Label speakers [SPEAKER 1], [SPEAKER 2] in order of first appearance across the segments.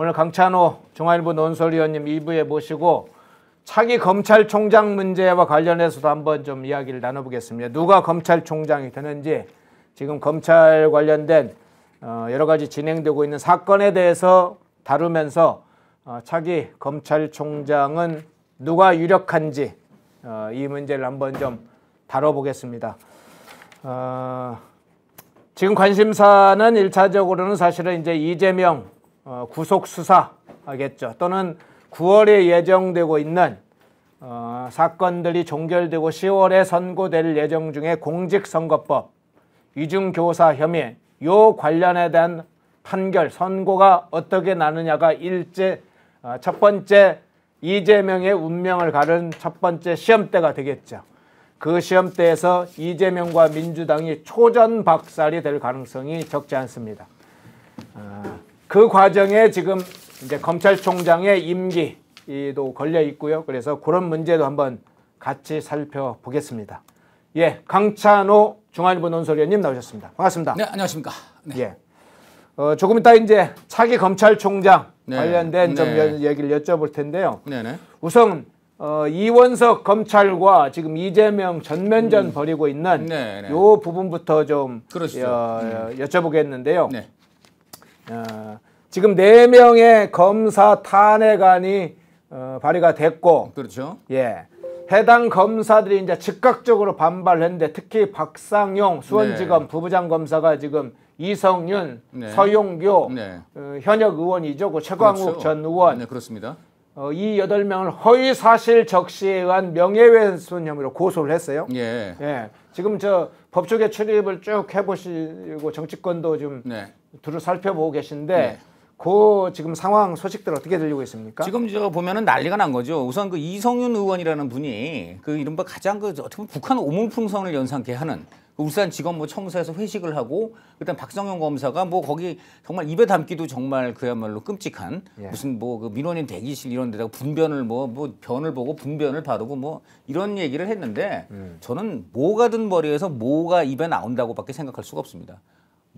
[SPEAKER 1] 오늘 강찬호 중앙일보 논설위원님 2부에 모시고 차기 검찰총장 문제와 관련해서도 한번 좀 이야기를 나눠보겠습니다. 누가 검찰총장이 되는지 지금 검찰 관련된 어, 여러 가지 진행되고 있는 사건에 대해서 다루면서 어, 차기 검찰총장은 누가 유력한지 어, 이 문제를 한번 좀 다뤄보겠습니다. 지금 관심사는 1차적으로는 사실은 이제 이재명 어, 구속 수사겠죠. 또는 9월에 예정되고 있는 어, 사건들이 종결되고 10월에 선고될 예정 중에 공직선거법, 위중교사 혐의, 요 관련에 대한 판결, 선고가 어떻게 나느냐가 일제 어, 첫 번째 이재명의 운명을 가른 첫 번째 시험대가 되겠죠. 그 시험대에서 이재명과 민주당이 초전 박살이 될 가능성이 적지 않습니다. 어, 그 과정에 지금 이제 검찰총장의 임기도 걸려 있고요. 그래서 그런 문제도 한번 같이 살펴보겠습니다. 예, 강찬호 중앙일보 논설위원님 나오셨습니다. 반갑습니다. 네, 안녕하십니까. 네. 예. 어, 조금 이따 이제 차기 검찰총장 네. 관련된 네. 좀 얘기를 여쭤볼 텐데요. 네, 네, 우선 어, 이원석 검찰과 지금 이재명 전면전 음. 벌이고 있는 네, 네. 요 부분부터 좀 여, 음. 여쭤보겠는데요. 네. 아, 지금 네 명의 검사 탄핵안이 어, 발의가 됐고 그렇죠. 예. 해당 검사들이 이제 즉각적으로 반발 했는데 특히 박상용 수원지검 네. 부부장 검사가 지금 이성윤, 네. 서용교 네. 어, 현역 의원이죠. 그 최광욱 그렇죠. 전 의원. 네, 그렇습니다. 어, 이 여덟 명을 허위 사실 적시에 의한 명예훼손 혐의로 고소를 했어요. 예. 예. 지금 저 법조계 출입을 쭉 해보시고 정치권도 좀 네. 둘을 살펴보고 계신데 네. 그 지금 상황 소식들 어떻게 들리고 있습니까?
[SPEAKER 2] 지금 저 보면은 난리가 난 거죠. 우선 그 이성윤 의원이라는 분이 그 이른바 가장 그 어떻게 보면 북한 오물풍선을 연상케 하는 그 울산 직원 뭐 청사에서 회식을 하고 일단 박성용 검사가 뭐 거기 정말 입에 담기도 정말 그야말로 끔찍한 예. 무슨 뭐 그 민원인 대기실 이런 데다가 분변을 뭐뭐 뭐 변을 보고 분변을 바르고 뭐 이런 얘기를 했는데 음. 저는 뭐가 든 머리에서 뭐가 입에 나온다고밖에 생각할 수가 없습니다.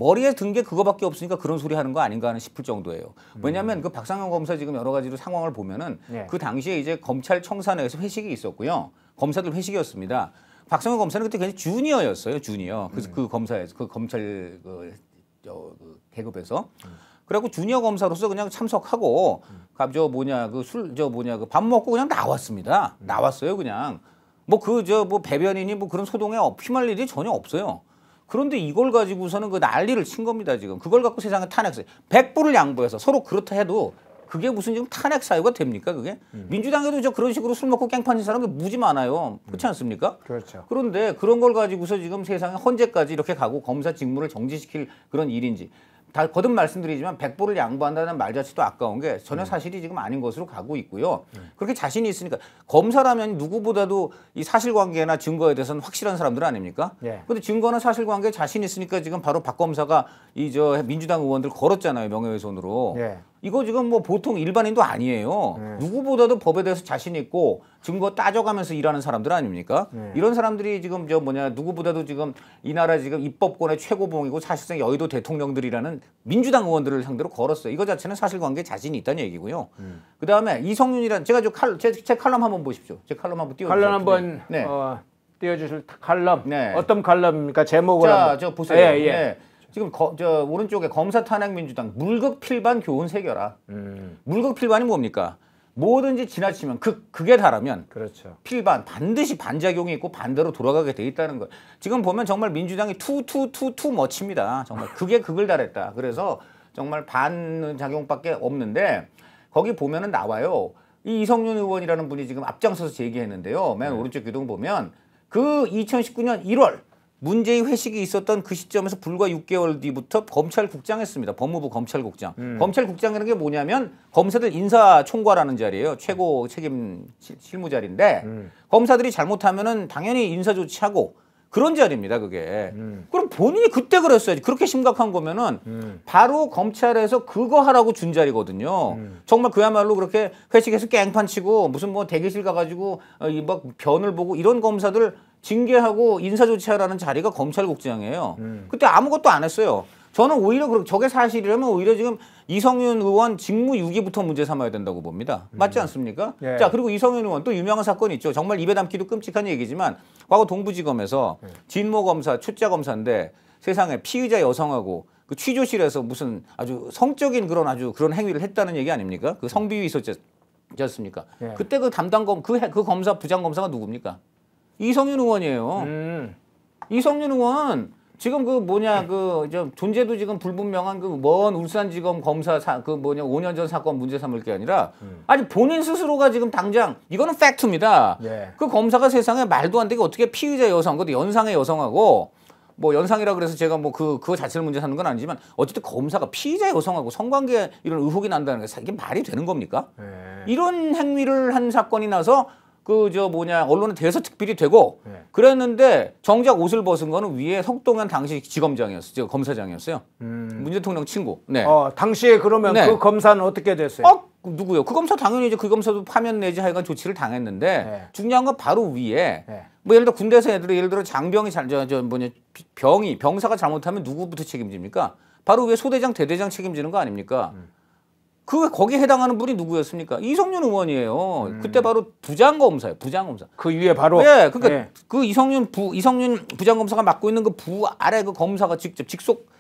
[SPEAKER 2] 머리에 든 게 그거밖에 없으니까 그런 소리 하는 거 아닌가 하는 싶을 정도예요. 왜냐하면 음. 그 박상현 검사 지금 여러 가지로 상황을 보면은 네. 그 당시에 이제 검찰 청사내에서 회식이 있었고요. 검사들 회식이었습니다. 박상현 검사는 그때 굉장히 주니어였어요. 주니어. 그래서 음. 그 검사에서 그 검찰 그, 저, 그 계급에서. 음. 그래갖고 주니어 검사로서 그냥 참석하고 갑저 음. 그 뭐냐 그 술 저 뭐냐 그 밥 먹고 그냥 나왔습니다. 음. 나왔어요 그냥. 뭐 그 저뭐 그 뭐 배변이니 뭐 그런 소동에 휘말 일이 전혀 없어요. 그런데 이걸 가지고서는 그 난리를 친 겁니다 지금. 그걸 갖고 세상에 탄핵사유. 1 0불을 양보해서 서로 그렇다 해도 그게 무슨 지금 탄핵 사유가 됩니까 그게? 음. 민주당에도 저 그런 식으로 술 먹고 깽판인 사람들 무지 많아요. 그렇지 음. 않습니까? 음. 그렇죠. 그런데 그런 걸 가지고서 지금 세상에 헌재까지 이렇게 가고 검사 직무를 정지시킬 그런 일인지 다 거듭 말씀드리지만 백보를 양보한다는 말 자체도 아까운 게 전혀 음. 사실이 지금 아닌 것으로 가고 있고요. 네. 그렇게 자신이 있으니까 검사라면 누구보다도 이 사실관계나 증거에 대해서는 확실한 사람들 아닙니까? 그런데 예. 증거는 사실관계 자신 있으니까 지금 바로 박 검사가 이 저 민주당 의원들 걸었잖아요 명예훼손으로. 예. 이거 지금 뭐 보통 일반인도 아니에요. 네. 누구보다도 법에 대해서 자신 있고 증거 따져가면서 일하는 사람들 아닙니까? 네. 이런 사람들이 지금 저 뭐냐 누구보다도 지금 이 나라 지금 입법권의 최고봉이고 사실상 여의도 대통령들이라는 민주당 의원들을 상대로 걸었어요. 이거 자체는 사실관계 자신이 있다는 얘기고요. 음. 그 다음에 이성윤이란 제가 저칼제 제 칼럼 한번 보십시오. 제 칼럼 한번 띄워. 칼럼 한번 네.
[SPEAKER 1] 어, 띄워주실 칼럼. 네. 어떤
[SPEAKER 2] 칼럼입니까? 제목을 자, 한번. 저 보세요. 예, 예. 네. 지금 거, 저 오른쪽에 검사 탄핵 민주당 물극필반 교훈 새겨라. 음. 물극필반이 뭡니까? 뭐든지 지나치면 그, 그게 다라면 그렇죠. 필반 반드시 반작용이 있고 반대로 돌아가게 돼 있다는 거 지금 보면 정말 민주당이 투 투 투 투 멋칩니다. 정말 그게 극을 달했다. 그래서 정말 반작용밖에 없는데 거기 보면은 나와요. 이 이성윤 의원이라는 분이 지금 앞장서서 제기했는데요. 맨 네. 오른쪽 규동 보면 그 2019년 1월 문재인 회식이 있었던 그 시점에서 불과 6개월 뒤부터 검찰국장했습니다. 법무부 검찰국장. 음. 검찰국장이라는 게 뭐냐면 검사들 인사총괄하는 자리예요. 최고 책임 실무 자리인데 음. 검사들이 잘못하면은 당연히 인사 조치하고 그런 자리입니다. 그게. 음. 그럼 본인이 그때 그랬어야지. 그렇게 심각한 거면은 음. 바로 검찰에서 그거 하라고 준 자리거든요. 음. 정말 그야말로 그렇게 회식에서 깽판 치고 무슨 뭐 대기실 가가지고 어, 막 변을 보고 이런 검사들 징계하고 인사조치하라는 자리가 검찰국장이에요. 음. 그때 아무것도 안 했어요. 저는 오히려 그렇게 저게 사실이라면 오히려 지금 이성윤 의원 직무 유기부터 문제 삼아야 된다고 봅니다. 음. 맞지 않습니까? 예. 자 그리고 이성윤 의원 또 유명한 사건이 있죠. 정말 입에 담기도 끔찍한 얘기지만 과거 동부지검에서 예. 진모 검사 출자 검사인데 세상에 피의자 여성하고 그 취조실에서 무슨 아주 성적인 그런 아주 그런 행위를 했다는 얘기 아닙니까? 그 성비위 있었지 않습니까? 예. 그때 그 담당 검그 그 검사 부장 검사가 누굽니까? 이성윤 의원이에요. 음. 이성윤 의원 지금 그 뭐냐 그좀 존재도 지금 불분명한 그 먼 울산지검 검사 사, 그 뭐냐 5년 전 사건 문제 삼을 게 아니라 음. 아니 본인 스스로가 지금 당장 이거는 팩트입니다. 예. 그 검사가 세상에 말도 안 되게 어떻게 피의자 여성 그것도 연상의 여성하고 뭐 연상이라 그래서 제가 뭐 그 그 자체를 문제 삼는 건 아니지만 어쨌든 검사가 피의자 여성하고 성관계 이런 의혹이 난다는 게 이게 말이 되는 겁니까? 예. 이런 행위를 한 사건이 나서 그저 뭐냐 언론에 대해서 특별히 되고 네. 그랬는데 정작 옷을 벗은 거는 위에 성동현 당시 지검장이었어요. 검사장이었어요. 음. 문 대통령 친구. 네. 어, 당시에 그러면 네. 그 검사는 어떻게 됐어요? 어? 누구요? 그 검사 당연히 이제 그 검사도 파면 내지 하여간 조치를 당했는데 네. 중요한 건 바로 위에 네. 뭐 예를 들어 군대에서 애들 예를 들어 장병이 잘저 저 뭐냐 병이 병사가 잘못하면 누구부터 책임집니까? 바로 위에 소대장 대대장 책임지는 거 아닙니까? 음. 그 거기에 해당하는 분이 누구였습니까? 이성윤 의원이에요. 음. 그때 바로 부장검사예요. 부장검사.
[SPEAKER 1] 그 위에 바로. 예. 그러니까 예.
[SPEAKER 2] 그 이성윤 부 이성윤 부장검사가 맡고 있는 그 부 아래 그 검사가 직접 직속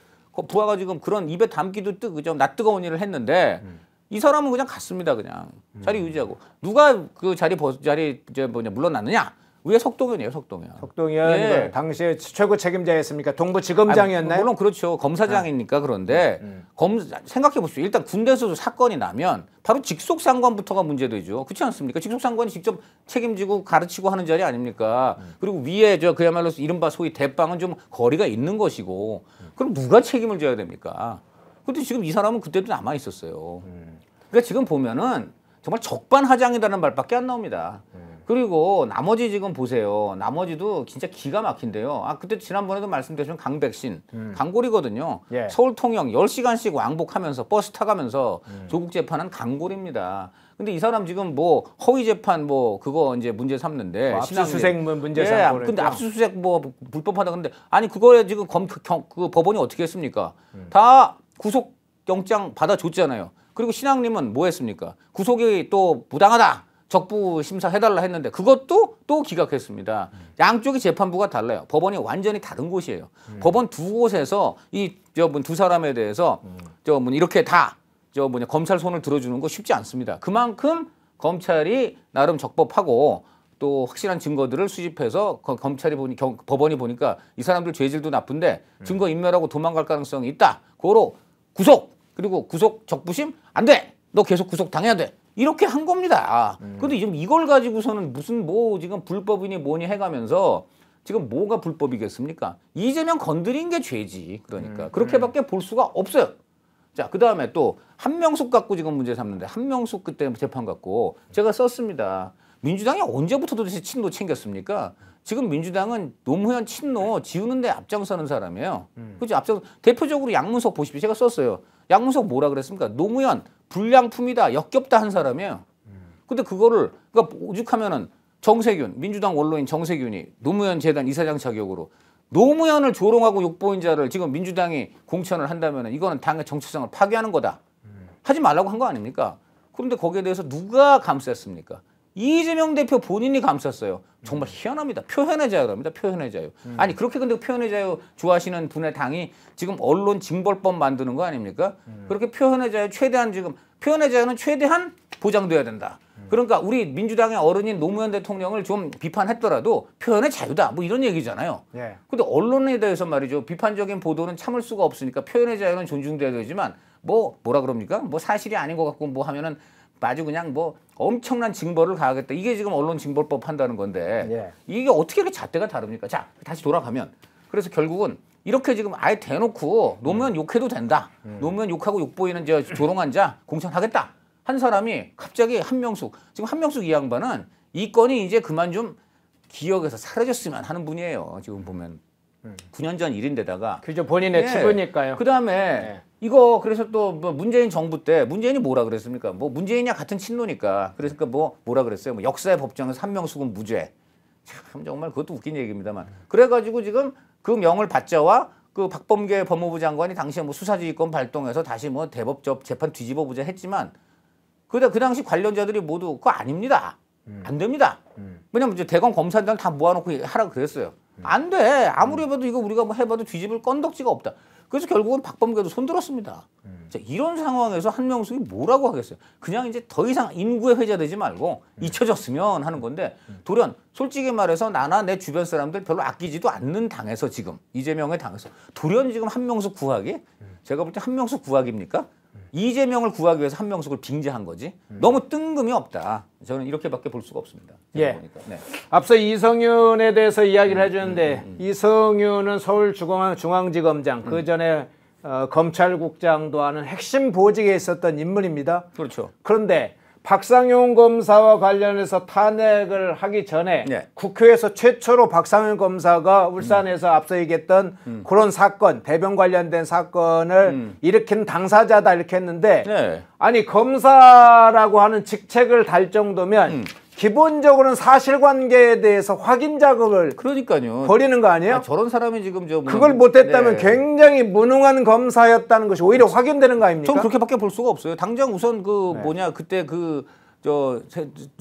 [SPEAKER 2] 부하가 지금 그런 입에 담기도 뜨 그죠. 낯 뜨거운 일을 했는데 음. 이 사람은 그냥 갔습니다. 그냥 자리 음. 유지하고 누가 그 자리 버, 자리 이제 뭐냐 물러났느냐? 위에 석동현이에요, 석동현. 석동현 예. 당시에 최고 책임자였습니까? 동부지검장이었나요? 아니, 물론 그렇죠. 검사장이니까 네. 그런데 음, 음. 검 생각해 보십시오. 일단 군대에서도 사건이 나면 바로 직속 상관부터가 문제되죠. 그렇지 않습니까? 직속 상관이 직접 책임지고 가르치고 하는 자리 아닙니까? 음. 그리고 위에 저 그야말로 이른바 소위 대빵은 좀 거리가 있는 것이고 음. 그럼 누가 책임을 져야 됩니까? 근데 지금 이 사람은 그때도 남아 있었어요. 음. 그러니까 지금 보면은 정말 적반하장이라는 말밖에 안 나옵니다. 그리고 나머지 지금 보세요. 나머지도 진짜 기가 막힌데요. 아 그때 지난번에도 말씀드렸지만 강백신, 음. 강골이거든요. 예. 서울 통영 10시간씩 왕복하면서 버스 타가면서 음. 조국 재판은 강골입니다. 근데 이 사람 지금 뭐 허위 재판 뭐 그거 이제 문제 삼는데 뭐 압수수색 문제 예, 삼고 예, 근데 압수수색 뭐 불법하다 근데 아니 그거에 지금 검, 그 법원이 어떻게 했습니까? 음. 다 구속 영장 받아줬잖아요. 그리고 신앙님은 뭐 했습니까? 구속이 또 부당하다. 적부 심사해달라 했는데 그것도 또 기각했습니다. 음. 양쪽이 재판부가 달라요. 법원이 완전히 다른 곳이에요. 음. 법원 두 곳에서 이 저분 두 사람에 대해서 음. 저분 이렇게 다저 뭐냐 검찰 손을 들어주는 거 쉽지 않습니다. 그만큼 검찰이 나름 적법하고 또 확실한 증거들을 수집해서 검찰이 보니 경, 법원이 보니까 이 사람들 죄질도 나쁜데 음. 증거 인멸하고 도망갈 가능성이 있다. 고로 구속 그리고 구속 적부심 안 돼. 너 계속 구속 당해야 돼. 이렇게 한 겁니다. 음. 근데 지금 이걸 가지고서는 무슨 뭐 지금 불법이니 뭐니 해가면서 지금 뭐가 불법이겠습니까? 이재명 건드린 게 죄지. 그러니까 음. 그렇게밖에 음. 볼 수가 없어요. 자, 그 다음에 또 한명숙 갖고 지금 문제 삼는데 한명숙 그때 재판 갖고 제가 썼습니다. 민주당이 언제부터 도대체 친노 챙겼습니까? 지금 민주당은 노무현 친노 네. 지우는데 앞장서는 사람이에요. 음. 그죠? 앞장 대표적으로 양문석 보십시오. 제가 썼어요. 양문석 뭐라 그랬습니까? 노무현 불량품이다, 역겹다 한 사람이에요. 음. 근데 그거를 그러니까 오죽하면은 정세균 민주당 원로인 정세균이 노무현 재단 이사장 자격으로 노무현을 조롱하고 욕보인 자를 지금 민주당이 공천을 한다면 이거는 당의 정체성을 파괴하는 거다. 음. 하지 말라고 한 거 아닙니까? 그런데 거기에 대해서 누가 감쌌습니까? 이재명 대표 본인이 감쌌어요. 정말 음. 희한합니다. 표현의 자유랍니다. 표현의 자유. 음. 아니 그렇게 근데 표현의 자유 좋아하시는 분의 당이 지금 언론 징벌법 만드는 거 아닙니까? 음. 그렇게 표현의 자유 최대한 지금 표현의 자유는 최대한 보장돼야 된다. 음. 그러니까 우리 민주당의 어른인 노무현 대통령을 좀 비판했더라도 표현의 자유다 뭐 이런 얘기잖아요. 예. 근데 언론에 대해서 말이죠. 비판적인 보도는 참을 수가 없으니까 표현의 자유는 존중돼야 되지만 뭐 뭐라 그럽니까? 뭐 사실이 아닌 것 같고 뭐 하면은 아주 그냥 뭐 엄청난 징벌을 가하겠다. 이게 지금 언론 징벌법 한다는 건데 예. 이게 어떻게 이렇게 잣대가 다릅니까? 자 다시 돌아가면 그래서 결국은 이렇게 지금 아예 대놓고 노무현 음. 욕해도 된다. 음. 노무현 욕하고 욕보이는 저 조롱한 자 공천하겠다. 한 사람이 갑자기 한명숙 지금 한명숙 이 양반은 이 건이 이제 그만 좀 기억에서 사라졌으면 하는 분이에요. 지금 보면 음. 9년 전 일인데다가 그죠 본인의 예. 치고니까요. 그 다음에 예. 이거 그래서 또뭐 문재인 정부 때 문재인이 뭐라 그랬습니까? 뭐 문재인이야 같은 친노니까 그러니까 뭐 뭐라 그랬어요? 뭐 역사의 법정에서 한명수군 무죄. 참 정말 그것도 웃긴 얘기입니다만. 그래가지고 지금 그 명을 받자와 그 박범계 법무부 장관이 당시에 뭐 수사지휘권 발동해서 다시 뭐 대법적 재판 뒤집어 보자 했지만 그다 그 당시 관련자들이 모두 그거 아닙니다. 음. 안 됩니다. 음. 왜냐면 이제 대검 검사들 다 모아놓고 하라 그랬어요. 음. 안 돼. 아무리 음. 해봐도 이거 우리가 뭐 해봐도 뒤집을 건덕지가 없다. 그래서 결국은 박범계도 손들었습니다. 음. 자, 이런 상황에서 한명숙이 뭐라고 하겠어요? 그냥 이제 더 이상 인구에 회자되지 말고 음. 잊혀졌으면 하는 건데 음. 돌연 솔직히 말해서 나나 내 주변 사람들 별로 아끼지도 않는 당에서 지금 이재명의 당에서 돌연 지금 한명숙 구하기? 음. 제가 볼 때 한명숙 구하기입니까? 이재명을 구하기 위해서 한 명숙을 빙자한 거지. 음. 너무 뜬금이 없다. 저는 이렇게밖에 볼 수가 없습니다.
[SPEAKER 1] 예. 보니까. 네. 앞서 이성윤에 대해서 이야기를 음, 해주는데 음, 음, 음. 이성윤은 서울중앙지검장 그 음. 전에 어, 검찰국장도 하는 핵심 보직에 있었던 인물입니다. 그렇죠. 그런데 박상용 검사와 관련해서 탄핵을 하기 전에 네. 국회에서 최초로 박상용 검사가 울산에서 음. 앞서 얘기했던 음. 그런 사건 대변 관련된 사건을 음. 일으킨 당사자다 이렇게 했는데 네. 아니 검사라고 하는 직책을 달 정도면 음. 기본적으로는 사실관계에 대해서 확인 작업을 그러니까요. 버리는 거 아니에요? 아 저런 사람이 지금 저 뭐 그걸 뭐 못했다면 네. 굉장히 무능한 검사였다는 것이 오히려 확인되는 거 아닙니까? 저 그렇게밖에 볼 수가 없어요. 당장 우선
[SPEAKER 2] 그 네. 뭐냐 그때 그 저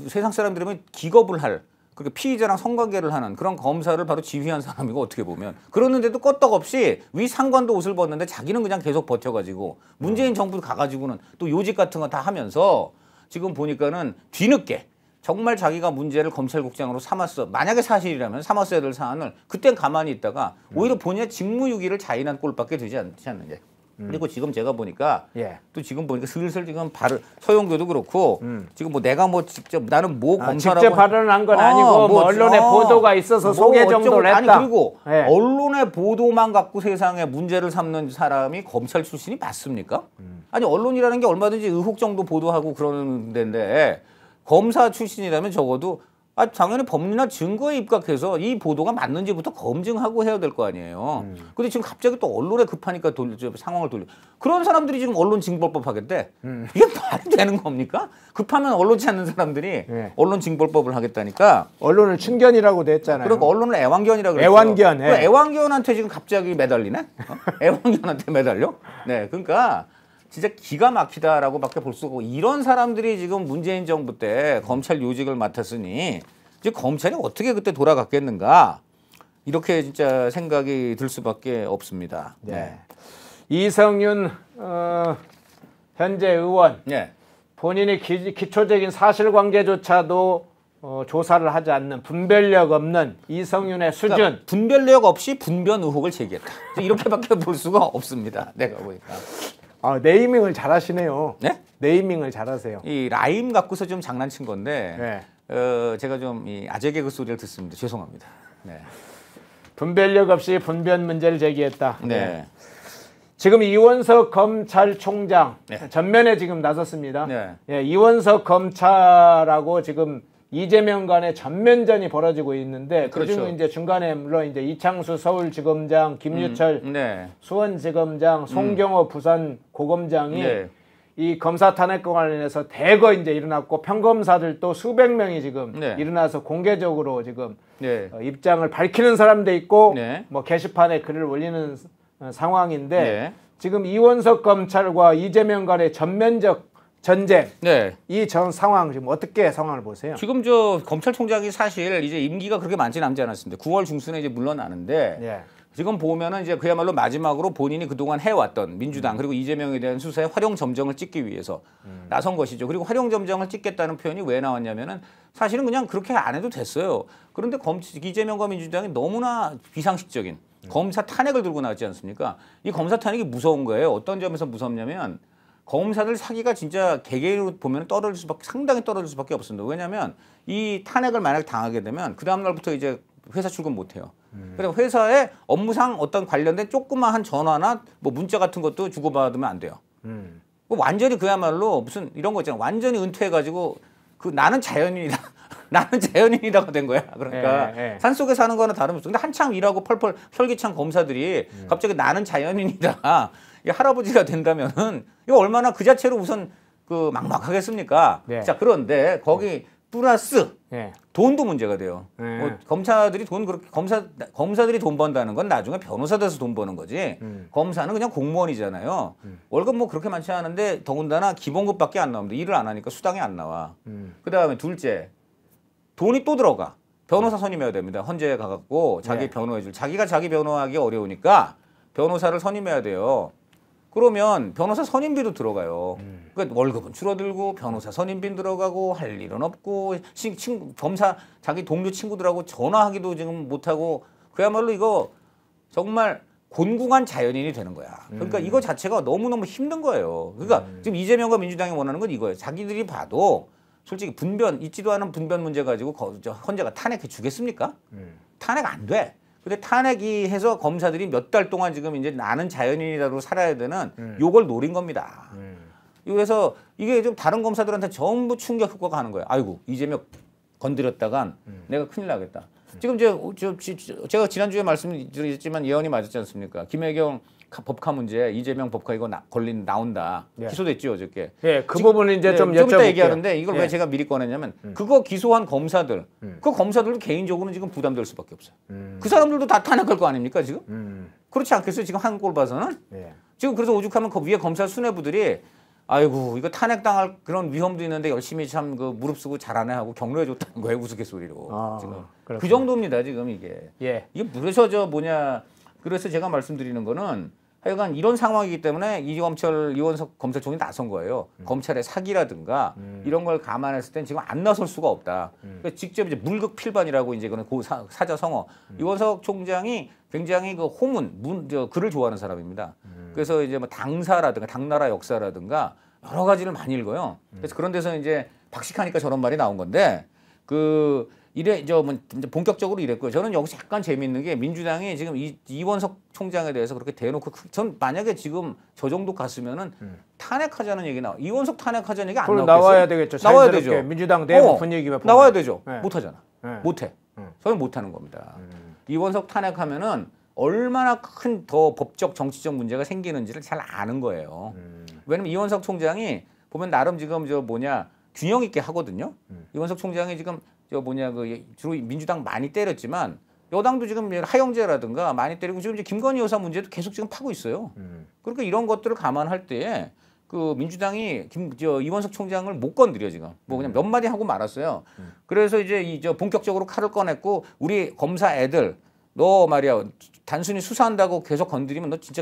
[SPEAKER 2] 세상 사람들이면 기겁을 할 그렇게 피의자랑 성관계를 하는 그런 검사를 바로 지휘한 사람이고 어떻게 보면 그러는데도 껐떡없이 위 상관도 옷을 벗는데 자기는 그냥 계속 버텨가지고 문재인 음. 정부 가가지고는 또 요직 같은 거 다 하면서 지금 보니까는 뒤늦게 정말 자기가 문제를 검찰국장으로 삼았어. 만약에 사실이라면 삼았어야 될 사안을 그땐 가만히 있다가 음. 오히려 본인의 직무유기를 자인한 꼴밖에 되지 않지 않느냐. 음. 그리고 지금 제가 보니까 예. 또 지금 보니까 슬슬 지금 발을 서영교도 그렇고 음. 지금 뭐 내가 뭐 직접 나는 뭐 아, 검사라고 직접 발언을 한건 어, 아, 니고 뭐, 뭐, 언론의 아, 보도가 있어서 뭐 소개 정도를 했다. 아니 그리고 예. 언론의 보도만 갖고 세상에 문제를 삼는 사람이 검찰 출신이 맞습니까? 음. 아니 언론이라는 게 얼마든지 의혹 정도 보도하고 그러는 데인데 검사 출신이라면 적어도 아, 당연히 법리나 증거에 입각해서 이 보도가 맞는지부터 검증하고 해야 될 거 아니에요. 음. 근데 지금 갑자기 또 언론에 급하니까 돌려, 상황을 돌려. 그런 사람들이 지금 언론징벌법 하겠대. 음. 이게 말이 되는 겁니까? 급하면 예. 언론 찾는 사람들이 네. 언론징벌법을 하겠다니까.
[SPEAKER 1] 언론을 충견이라고도 했잖아요. 그리고 언론을 애완견이라고 그랬죠. 애완견. 예.
[SPEAKER 2] 애완견한테 지금 갑자기 매달리네? 어? 애완견한테 매달려? 네, 그러니까 진짜 기가 막히다라고밖에 볼 수가 없고 이런 사람들이 지금 문재인 정부 때 검찰 요직을 맡았으니 이제 검찰이 어떻게 그때 돌아갔겠는가 이렇게 진짜 생각이 들 수밖에 없습니다.
[SPEAKER 1] 네. 네. 이성윤 어, 현재 의원 네. 본인이 기, 기초적인 사실관계조차도 어, 조사를 하지 않는 분별력 없는 이성윤의 그러니까 수준. 그러니까 분별력 없이 분변 의혹을 제기했다. 이렇게밖에 볼 수가 없습니다. 내가 보니까. 아, 네이밍을 잘하시네요. 네? 네이밍을 잘하세요.
[SPEAKER 2] 이 라임 갖고서 좀 장난친 건데 네. 어, 제가 좀 이 아재 개그 소리를 듣습니다. 죄송합니다.
[SPEAKER 1] 네. 분별력 없이 분변 문제를 제기했다. 네. 네. 지금 이원석 검찰총장 네. 전면에 지금 나섰습니다. 네. 예, 이원석 검찰하고 지금 이재명 간의 전면전이 벌어지고 있는데 그렇죠. 그 이제 중간에 물론 이제 이창수 서울지검장, 김유철 음, 네. 수원지검장, 송경호 음. 부산 고검장이 네. 이 검사 탄핵과 관련해서 대거 이제 일어났고 평검사들도 수백 명이 지금 네. 일어나서 공개적으로 지금 네. 어, 입장을 밝히는 사람도 있고 네. 뭐 게시판에 글을 올리는 어, 상황인데 네. 지금 이원석 검찰과 이재명 간의 전면적 전쟁. 네. 이 전 상황 지금 어떻게 상황을 보세요?
[SPEAKER 2] 지금 저 검찰총장이 사실 이제 임기가 그렇게 많지 남지 않았습니다. 9월 중순에 이제 물러나는데 네. 지금 보면은 이제 그야말로 마지막으로 본인이 그동안 해왔던 민주당 음. 그리고 이재명에 대한 수사에 활용 점정을 찍기 위해서 음. 나선 것이죠. 그리고 활용 점정을 찍겠다는 표현이 왜 나왔냐면은 사실은 그냥 그렇게 안 해도 됐어요. 그런데 검, 이재명과 민주당이 너무나 비상식적인 음. 검사 탄핵을 들고 나왔지 않습니까? 이 검사 탄핵이 무서운 거예요. 어떤 점에서 무섭냐면 검사들 사기가 진짜 개개로 인으 보면 떨어질 수밖에 상당히 떨어질 수밖에 없습니다. 왜냐하면 이 탄핵을 만약 에 당하게 되면 그 다음 날부터 이제 회사 출근 못 해요. 음. 그래서 회사에 업무상 어떤 관련된 조그마한 전화나 뭐 문자 같은 것도 주고받으면 안 돼요. 음. 뭐 완전히 그야말로 무슨 이런 거 있잖아요. 완전히 은퇴해가지고 그 나는 자연인이다. 나는 자연인이다가된 거야. 그러니까 예, 예. 산 속에 사는 거는 다름없어. 근데 한참 일하고 펄펄 혈기찬 검사들이 음. 갑자기 나는 자연인이다. 이 할아버지가 된다면은 이거 얼마나 그 자체로 우선 그 막막하겠습니까? 네. 자 그런데 거기 네. 플러스 네. 돈도 문제가 돼요. 네. 뭐 검사들이 돈 그렇게 검사 검사들이 돈 번다는 건 나중에 변호사 돼서 돈 버는 거지. 음. 검사는 그냥 공무원이잖아요. 음. 월급 뭐 그렇게 많지 않은데 더군다나 기본급밖에 안 나옵니다. 일을 안 하니까 수당이 안 나와. 음. 그다음에 둘째 돈이 또 들어가. 변호사 음. 선임해야 됩니다. 헌재에 가갖고 자기 네. 변호해줄 자기가 자기 변호하기 어려우니까 변호사를 선임해야 돼요. 그러면 변호사 선임비도 들어가요. 음. 그러니까 월급은 줄어들고 변호사 선임비 들어가고 할 일은 없고 친, 구 검사 자기 동료 친구들하고 전화하기도 지금 못하고 그야말로 이거 정말 곤궁한 자연인이 되는 거야. 그러니까 음. 이거 자체가 너무너무 힘든 거예요. 그러니까 음. 지금 이재명과 민주당이 원하는 건 이거예요. 자기들이 봐도 솔직히 분변 있지도 않은 분변 문제 가지고 거, 저, 헌재가 탄핵해 주겠습니까? 음. 탄핵 안 돼. 근데 탄핵이 해서 검사들이 몇 달 동안 지금 이제 나는 자연인이라도 살아야 되는 음. 요걸 노린 겁니다. 음. 그래서 이게 좀 다른 검사들한테 전부 충격 효과가 하는 거예요. 아이고 이재명 건드렸다간 음. 내가 큰일 나겠다. 지금 이제 어, 제가 지난주에 말씀드렸지만 예언이 맞았지 않습니까? 김혜경 법카 문제 이재명 법카 이거 나, 걸린 나온다 예. 기소됐죠 어저께.
[SPEAKER 1] 예, 그 부분은 이제 네, 좀, 좀 이따 얘기하는데 이걸 예. 왜 제가
[SPEAKER 2] 미리 꺼냈냐면 음. 그거 기소한 검사들 음. 그 검사들도 개인적으로는 지금 부담될 수밖에 없어요. 음. 그 사람들도 다 탄핵할 거 아닙니까 지금? 음. 그렇지 않겠어요 지금 한국을 봐서는? 예. 지금 그래서 오죽하면 그 위에 검사 수뇌부들이 아이고 이거 탄핵당할 그런 위험도 있는데 열심히 참 그 무릅쓰고 잘하네 하고 격려해줬다는 거예요 우스갯소리로 아, 지금 그렇구나. 그 정도입니다 지금 이게 예. 이게 그래서 저 뭐냐 그래서 제가 말씀드리는 거는 하여간 이런 상황이기 때문에 이검철 이원석 검찰총이 나선 거예요. 음. 검찰의 사기라든가 음. 이런 걸 감안했을 땐 지금 안 나설 수가 없다. 음. 그러니까 직접 이제 물극필반이라고 이제 그는 고 사, 자성어 음. 이원석 총장이 굉장히 그 호문 문저 글을 좋아하는 사람입니다. 음. 그래서 이제 뭐 당사라든가 당나라 역사라든가 여러 가지를 많이 읽어요. 음. 그래서 그런 데서 이제 박식하니까 저런 말이 나온 건데 그 이래 저뭐 본격적으로 이랬고요. 저는 여기서 약간 재미있는 게 민주당이 지금 이, 이원석 총장에 대해서 그렇게 대놓고 전 만약에 지금 저 정도 갔으면은 음. 탄핵하자는 얘기 나와. 이원석 탄핵하자는 얘기 안나오겠어 나와야 되겠죠. 나와야 되죠. 민주당 내부 어, 분위기만 나와야 되죠. 네. 못 하잖아. 네. 못 해. 음. 저는 못 하는 겁니다. 음. 이원석 탄핵하면은 얼마나 큰 더 법적 정치적 문제가 생기는지를 잘 아는 거예요. 음. 왜냐면 이원석 총장이 보면 나름 지금 저 뭐냐 균형 있게 하거든요. 음. 이원석 총장이 지금 저 뭐냐 그 주로 민주당 많이 때렸지만 여당도 지금 하영제라든가 많이 때리고 지금 이제 김건희 여사 문제도 계속 지금 파고 있어요. 음. 그러니까 이런 것들을 감안할 때에 그 민주당이 김 저 이원석 총장을 못 건드려 지금 뭐 그냥 음. 몇 마디 하고 말았어요. 음. 그래서 이제 이저 본격적으로 칼을 꺼냈고 우리 검사 애들 너 말이야 단순히 수사한다고 계속 건드리면 너 진짜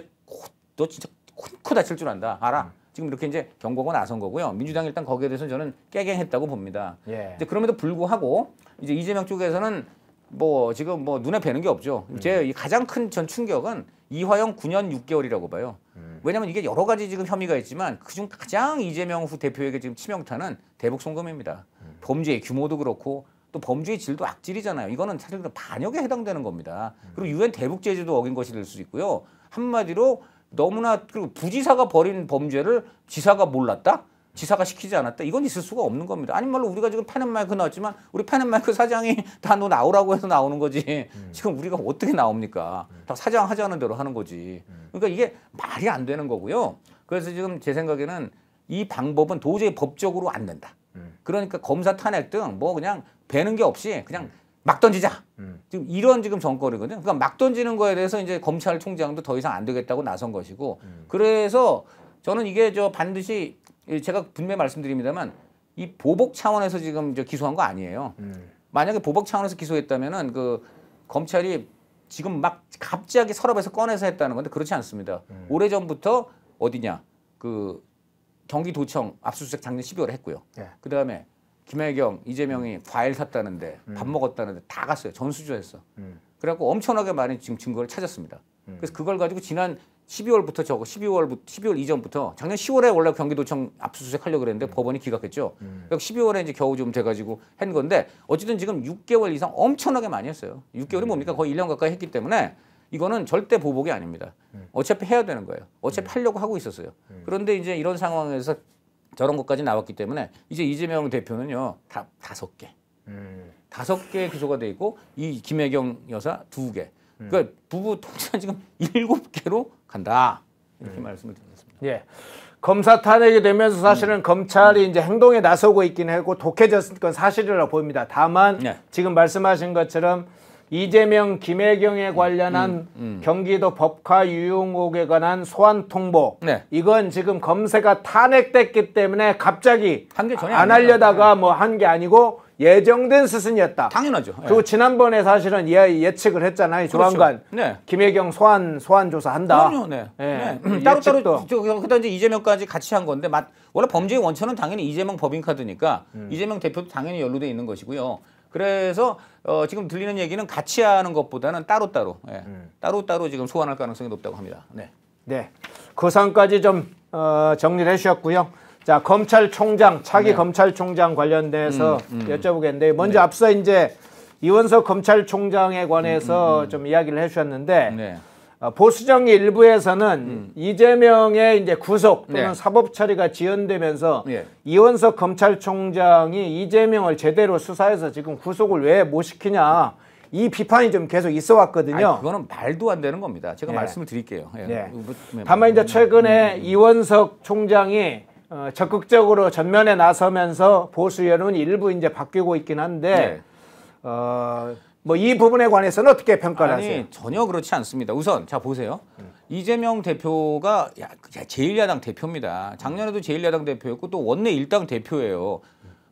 [SPEAKER 2] 너 진짜 코 다칠 줄 안다 알아. 음. 지금 이렇게 이제 경고가 나선 거고요. 민주당 일단 거기에 대해서는 저는 깨갱했다고 봅니다. 예. 이제 그럼에도 불구하고 이제 이재명 쪽에서는 뭐 지금 뭐 눈에 뵈는 게 없죠. 음. 제 가장 큰 전 충격은 이화영 9년 6개월이라고 봐요. 음. 왜냐하면 이게 여러 가지 지금 혐의가 있지만 그중 가장 이재명 후 대표에게 지금 치명타는 대북 송금입니다. 음. 범죄의 규모도 그렇고 또 범죄의 질도 악질이잖아요. 이거는 사실 반역에 해당되는 겁니다. 음. 그리고 유엔 대북 제재도 어긴 것이 될 수 있고요. 한마디로 너무나 그리고 부지사가 벌인 범죄를 지사가 몰랐다? 지사가 시키지 않았다? 이건 있을 수가 없는 겁니다. 아니 말로 우리가 지금 펜앤마이크 나왔지만 우리 펜앤마이크 사장이 다 너 나오라고 해서 나오는 거지. 음. 지금 우리가 어떻게 나옵니까? 음. 다 사장 하자는 대로 하는 거지. 음. 그러니까 이게 말이 안 되는 거고요. 그래서 지금 제 생각에는 이 방법은 도저히 법적으로 안 된다. 음. 그러니까 검사 탄핵 등 뭐 그냥 배는 게 없이 그냥 음. 막 던지자. 음. 지금 이런 지금 정거리거든요. 그러니까 막 던지는 거에 대해서 이제 검찰총장도 더 이상 안 되겠다고 나선 것이고 음. 그래서 저는 이게 저 반드시 제가 분명히 말씀드립니다만 이 보복 차원에서 지금 저 기소한 거 아니에요. 음. 만약에 보복 차원에서 기소했다면은 그 검찰이 지금 막 갑자기 서랍에서 꺼내서 했다는 건데 그렇지 않습니다. 오래 음. 전부터 어디냐 그 경기도청 압수수색 작년 12월에 했고요. 예. 그 다음에 김혜경, 이재명이 음. 과일 샀다는데 음. 밥 먹었다는데 다 갔어요. 전수조했어. 음. 그래갖고 엄청나게 많은 지금 증거를 찾았습니다. 음. 그래서 그걸 가지고 지난 12월부터 저거 12월부터 12월 이전부터 작년 10월에 원래 경기도청 압수수색 하려고 그랬는데 음. 법원이 기각했죠. 음. 12월에 그러니까 이제 겨우 좀 돼가지고 한 건데 어쨌든 지금 6개월 이상 엄청나게 많이 했어요. 6개월이 음. 뭡니까 거의 1년 가까이 했기 때문에 이거는 절대 보복이 아닙니다. 어차피 해야 되는 거예요. 어차피 하려고 하고 있었어요. 그런데 이제 이런 상황에서 저런 것까지 나왔기 때문에 이제 이재명 대표는요 다 다섯 개 음. 다섯 개 기소가 돼 있고
[SPEAKER 1] 이 김혜경 여사 두 개. 음. 그러니까 부부 통산 지금 일곱 개로 간다
[SPEAKER 2] 이렇게 음. 말씀을 드렸습니다.
[SPEAKER 1] 예. 검사 탄핵이 되면서 사실은 음. 검찰이 음. 이제 행동에 나서고 있긴 하고 독해졌건 을 사실이라고 보입니다. 다만 네. 지금 말씀하신 것처럼 이재명 김혜경에 음, 관련한 음, 음. 경기도 법화 유용옥에 관한 소환 통보 네. 이건 지금 검색가 탄핵됐기 때문에 갑자기 한게 전혀 안 하려다가 네. 뭐한 게 아니고 예정된 수순이었다. 당연하죠. 네. 그리고 네. 지난번에 사실은 예, 측을 했잖아요. 그렇죠. 조만간 네. 김혜경 소환 소환 조사한다. 그럼요.
[SPEAKER 2] 네. 예. 네. 네. 음, 따로 따로 그다음 이제 이재명까지 같이 한 건데 맞, 원래 범죄의 원천은 당연히 이재명 법인카드니까 음. 이재명 대표도 당연히 연루돼 있는 것이고요. 그래서 어, 지금 들리는 얘기는 같이 하는 것보다는 따로따로 예. 음. 따로따로 지금 소환할 가능성이 높다고 합니다. 네.
[SPEAKER 1] 네. 그 상까지 좀 어, 정리를 해 주셨고요. 자, 검찰총장, 차기 네. 검찰총장 관련돼서 음, 음. 여쭤보겠는데 먼저 네. 앞서 이제 이원석 검찰총장에 관해서 음, 음, 음, 좀 이야기를 해 주셨는데 네. 아, 보수정 일부에서는 음. 이재명의 이제 구속 또는 네. 사법 처리가 지연되면서 네. 이원석 검찰총장이 이재명을 제대로 수사해서 지금 구속을 왜 못 시키냐 이 비판이 좀 계속 있어 왔거든요. 아니, 그거는 말도 안 되는 겁니다. 제가 네. 말씀을 드릴게요. 예. 예. 뭐, 뭐, 뭐, 다만 이제 최근에 음, 음, 음. 이원석 총장이 어, 적극적으로 전면에 나서면서 보수 여론 일부 이제 바뀌고 있긴 한데 네. 어, 뭐이 부분에 관해서는 어떻게 평가를 아니, 하세요? 전혀 그렇지 않습니다. 우선 자 보세요. 음. 이재명
[SPEAKER 2] 대표가 야, 제1야당 대표입니다. 작년에도 제1야당 대표였고 또 원내 일당 대표예요.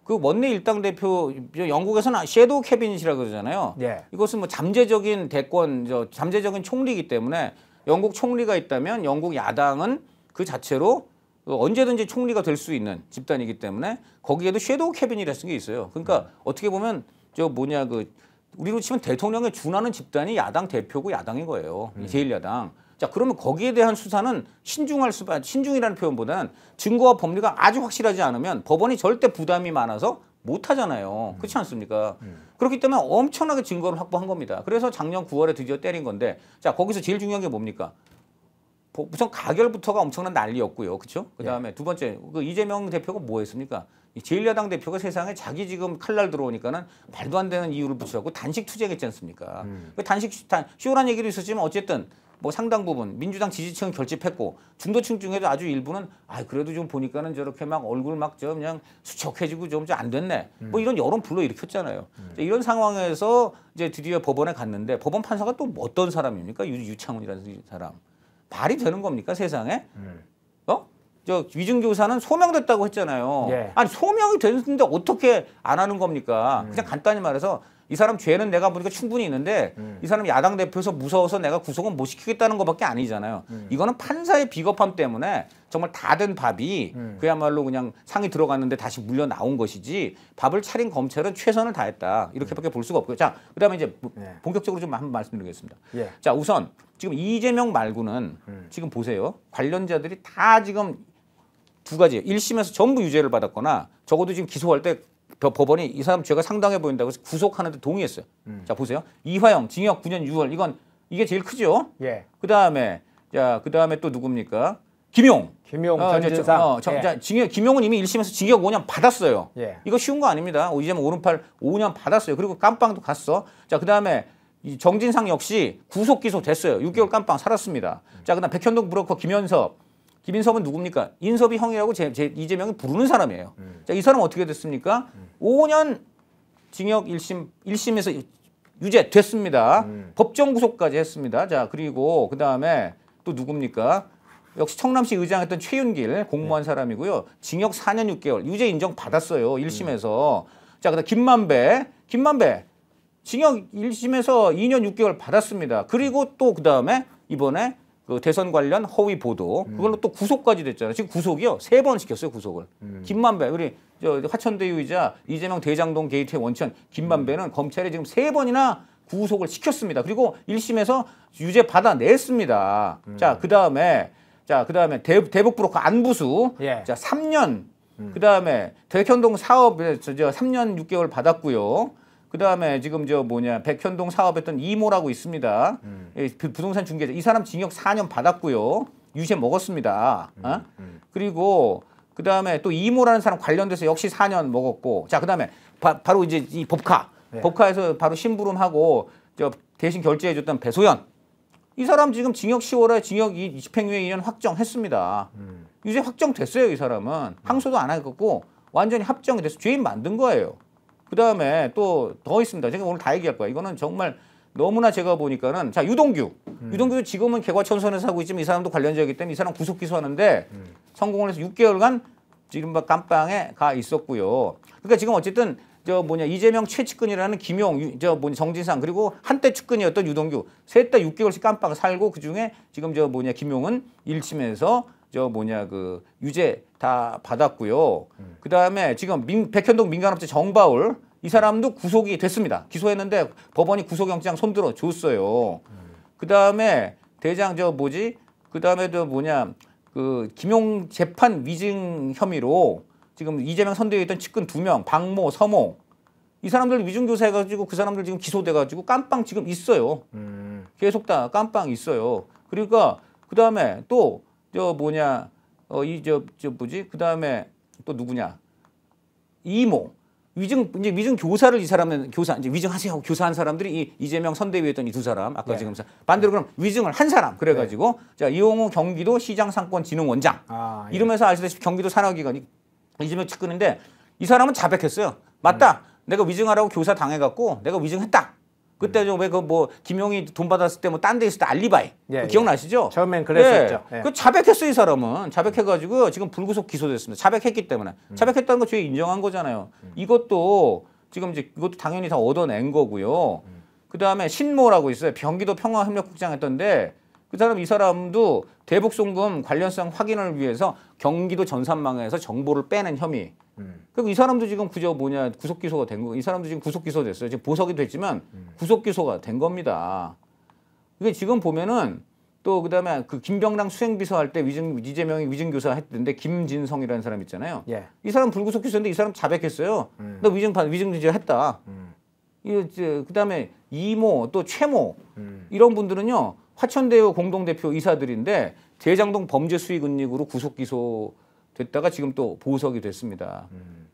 [SPEAKER 2] 그 원내 일당 대표 영국에서는 섀도우 캐빈이라고 그러잖아요. 예. 이것은 뭐 잠재적인 대권 저 잠재적인 총리이기 때문에 영국 총리가 있다면 영국 야당은 그 자체로 언제든지 총리가 될 수 있는 집단이기 때문에 거기에도 섀도우 캐빈이라는게 있어요. 그러니까 음. 어떻게 보면 저 뭐냐 그 우리로 치면 대통령에 준하는 집단이 야당 대표고 야당인 거예요. 음. 제1야당. 자 그러면 거기에 대한 수사는 신중할 수밖 신중이라는 표현보다는 증거와 법리가 아주 확실하지 않으면 법원이 절대 부담이 많아서 못 하잖아요. 음. 그렇지 않습니까? 음. 그렇기 때문에 엄청나게 증거를 확보한 겁니다. 그래서 작년 9월에 드디어 때린 건데 자 거기서 제일 중요한 게 뭡니까? 우선 가결부터가 엄청난 난리였고요. 그렇죠? 그다음에 예. 두 번째 그 이재명 대표가 뭐 했습니까? 제1야당 대표가 세상에 자기 지금 칼날 들어오니까는 말도 안 되는 이유를 붙여갖고 단식 투쟁했지 않습니까? 음. 그 단식 단, 쇼란 얘기도 있었지만 어쨌든 뭐 상당 부분 민주당 지지층은 결집했고 중도층 중에도 아주 일부는 아 그래도 좀 보니까는 저렇게 막 얼굴 막저 그냥 수척해지고 좀안 됐네 음. 뭐 이런 여론 불러 일으켰잖아요. 음. 이런 상황에서 이제 드디어 법원에 갔는데 법원 판사가 또 어떤 사람입니까? 유, 유창훈이라는 사람. 발이 되는 겁니까 세상에? 음. 어? 저 위증교사는 소명됐다고 했잖아요. 예. 아니 소명이 됐는데 어떻게 안 하는 겁니까? 음. 그냥 간단히 말해서 이 사람 죄는 내가 보니까 충분히 있는데 음. 이 사람 야당 대표에서 무서워서 내가 구속은 못 시키겠다는 것밖에 아니잖아요. 음. 이거는 판사의 비겁함 때문에 정말 다 된 밥이 음. 그야말로 그냥 상이 들어갔는데 다시 물려 나온 것이지 밥을 차린 검찰은 최선을 다했다 이렇게밖에 음. 볼 수가 없고요. 자 그다음에 이제 네. 본격적으로 좀 한번 말씀드리겠습니다. 예. 자 우선 지금 이재명 말고는 음. 지금 보세요 관련자들이 다 지금 두 가지 일심에서 전부 유죄를 받았거나 적어도 지금 기소할 때 법원이 이 사람 죄가 상당해 보인다고 해서 구속하는데 동의했어요. 음. 자 보세요 이화영 징역 9년 6월 이건 이게 제일 크죠. 예. 그 다음에 자, 그 다음에 또 누굽니까? 김용. 김용 어, 전지상. 어, 저, 예. 자, 징역 김용은 이미 1심에서 징역 5년 받았어요. 예. 이거 쉬운 거 아닙니다. 이재명 오른팔 5년 받았어요. 그리고 깜빵도 갔어. 자, 그다음에 이 정진상 역시 구속 기소 됐어요. 6개월 깜빵 살았습니다. 자, 그다음 백현동 브로커 김현섭. 김인섭은 누굽니까? 인섭이 형이라고 제, 제 이재명이 부르는 사람이에요. 음. 자, 이 사람 어떻게 됐습니까? 음. 5년 징역 1심 1심에서 유죄 됐습니다. 음. 법정 구속까지 했습니다. 자, 그리고 그다음에 또 누굽니까? 역시 청남시 의장했던 최윤길 공무원 네. 사람이고요. 징역 4년 6개월 유죄 인정 받았어요. 1심에서. 음. 자, 그다음 김만배. 김만배 징역 1심에서 2년 6개월 받았습니다. 그리고 음. 또 그다음에 이번에 그 대선 관련 허위 보도 음. 그걸로 또 구속까지 됐잖아요. 지금 구속이요 세 번 시켰어요 구속을. 음. 김만배 우리 저 화천대유이자 이재명 대장동 게이트의 원천 김만배는 음. 검찰에 지금 세 번이나 구속을 시켰습니다. 그리고 1심에서 유죄 받아냈습니다. 음. 자, 그 다음에 자, 그다음에 대, 북 브로커 안부수. 예. 자, 3년. 음. 그다음에 백현동 사업에 예, 저, 저 3년 6개월 받았고요. 그다음에 지금 저 뭐냐 백현동 사업했던 이모라고 있습니다. 음. 예, 그 부동산 중개자 이 사람 징역 4년 받았고요. 유죄 먹었습니다. 어? 음. 어? 그리고 그다음에 또 이모라는 사람 관련돼서 역시 4년 먹었고 자 그다음에 바, 로 이제 이 법카 예. 법카에서 바로 심부름하고 저 대신 결제해줬던 배소연 이 사람 지금 징역 10월에 징역 20행유예 2년 확정했습니다. 음. 유죄 확정됐어요, 이 사람은. 음. 항소도 안 하겠고 완전히 합정이 돼서 죄인 만든 거예요. 그다음에 또 더 있습니다. 제가 오늘 다 얘기할 거야. 이거는 정말 너무나 제가 보니까는 자, 유동규. 음. 유동규 지금은 개과천선에서 하고 있지만 이 사람도 관련자이기 때문에 이 사람 구속 기소하는데 음. 성공을 해서 6개월간 지금 막 감방에 가 있었고요. 그러니까 지금 어쨌든 저 뭐냐 이재명 최측근이라는 김용 저 뭐냐 정진상 그리고 한때 측근이었던 유동규 셋다 6개월씩 깜빡 살고 그 중에 지금 저 뭐냐 김용은 일심에서 저 뭐냐 그 유죄 다 받았고요. 음. 그 다음에 지금 민, 백현동 민간업체 정바울 이 사람도 구속이 됐습니다. 기소했는데 법원이 구속영장 손들어 줬어요. 음. 그 다음에 대장 저 뭐지? 그 다음에 저 뭐냐 그 김용 재판 위증 혐의로 지금 이재명 선대위에 있던 측근 2명 박모, 서모 이 사람들 위중교사 해가지고 그 사람들 지금 기소돼가지고 깜빵 지금 있어요. 음. 계속 다 깜빵 있어요. 그러니까 그 다음에 또 저 뭐냐 어이 저저 뭐지 그 다음에 또 누구냐 이모 위증 이제 위증 교사를 이 사람은 교사 이제 위증하세요 교사한 사람들이 이 이재명 선대위에 있던 이 두 사람 아까 네. 지금 반대로 그럼 위증을 한 사람 그래가지고 네. 자 이용호 경기도 시장상권진흥원장 아, 예. 이름에서 아시다시피 경기도 산하기관이 이재명 측근인데 이 사람은 자백했어요. 맞다. 음. 내가 위증하라고 교사 당해갖고 내가 위증했다. 그때 좀 왜 그 뭐김용이돈 음. 받았을 때 뭐 딴 데 있을 때 알리바이 예, 예. 그 기억나시죠? 예. 처음엔 그랬었죠. 예. 예. 그 자백했어 이 사람은 자백해가지고 지금 불구속 기소됐습니다. 자백했기 때문에 음. 자백했다는 거죄 인정한 거잖아요. 음. 이것도 지금 이제 이것도 당연히 다 얻어낸 거고요. 음. 그 다음에 신모라고 있어요. 경기도 평화협력국장 했던데 그다람이 사람도 대북송금 관련성 확인을 위해서 경기도 전산망에서 정보를 빼낸 혐의. 음. 그리고 이 사람도 지금 그저 뭐냐 구속 기소가 된 거. 이 사람도 지금 구속 기소 됐어요. 지금 보석이 됐지만 음. 구속 기소가 된 겁니다. 이게 지금 보면은 또 그다음에 그 김병랑 수행비서 할 때 위증 이재명이 위증교사 했던데 김진성이라는 사람 있잖아요. 예. 이 사람 불구속 기소인데 이 사람 자백했어요. 음. 나 위증 위증 했다. 음. 이제 그다음에 이모 또 최모 음. 이런 분들은요 화천대유 공동대표 이사들인데 대장동 범죄수익은닉으로 구속 기소됐다가 지금 또 보석이 됐습니다. 음.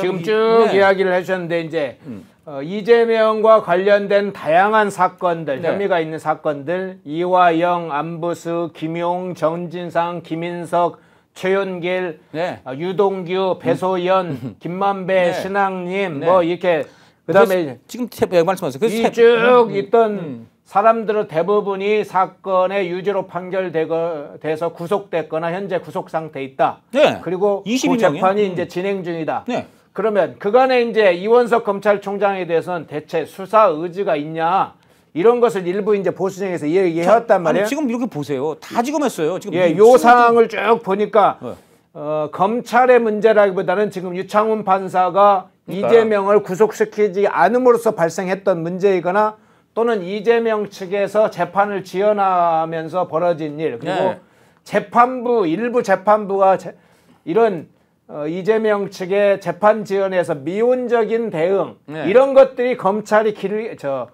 [SPEAKER 1] 지금 쭉 네. 이, 야기를 해셨는데 이제 음. 어, 이재명과 관련된 다양한 사건들 네. 혐의가 있는 사건들 이화영, 안부수, 김용, 정진상, 김인석, 최윤길, 네. 어, 유동규, 음. 배소연, 음. 김만배, 네. 신앙님 네. 뭐 이렇게 그다음에
[SPEAKER 2] 지금 예, 말씀하세요. 그래 음.
[SPEAKER 1] 있던 음. 사람들은 대부분이 사건의 유죄로 판결돼서 구속됐거나 현재 구속 상태에 있다. 네. 그리고 재판이 이제 음. 진행 중이다. 네. 그러면 그간에 이제 이원석 검찰총장에 대해서는 대체 수사 의지가 있냐? 이런 것을 일부 이제 보수정에서 얘기해왔단 말이에요. 지금
[SPEAKER 2] 이렇게 보세요. 다
[SPEAKER 1] 지금 했어요. 지금 예, 요 상황을 쭉 보니까 네. 어, 검찰의 문제라기보다는 지금 유창훈 판사가 그러니까. 이재명을 구속시키지 않음으로써 발생했던 문제이거나 또는 이재명 측에서 재판을 지연하면서 벌어진 일 그리고 네. 재판부 일부 재판부가 제, 이런 어, 이재명 측의 재판 지연에서 미온적인 대응 네. 이런 것들이 검찰이 길저그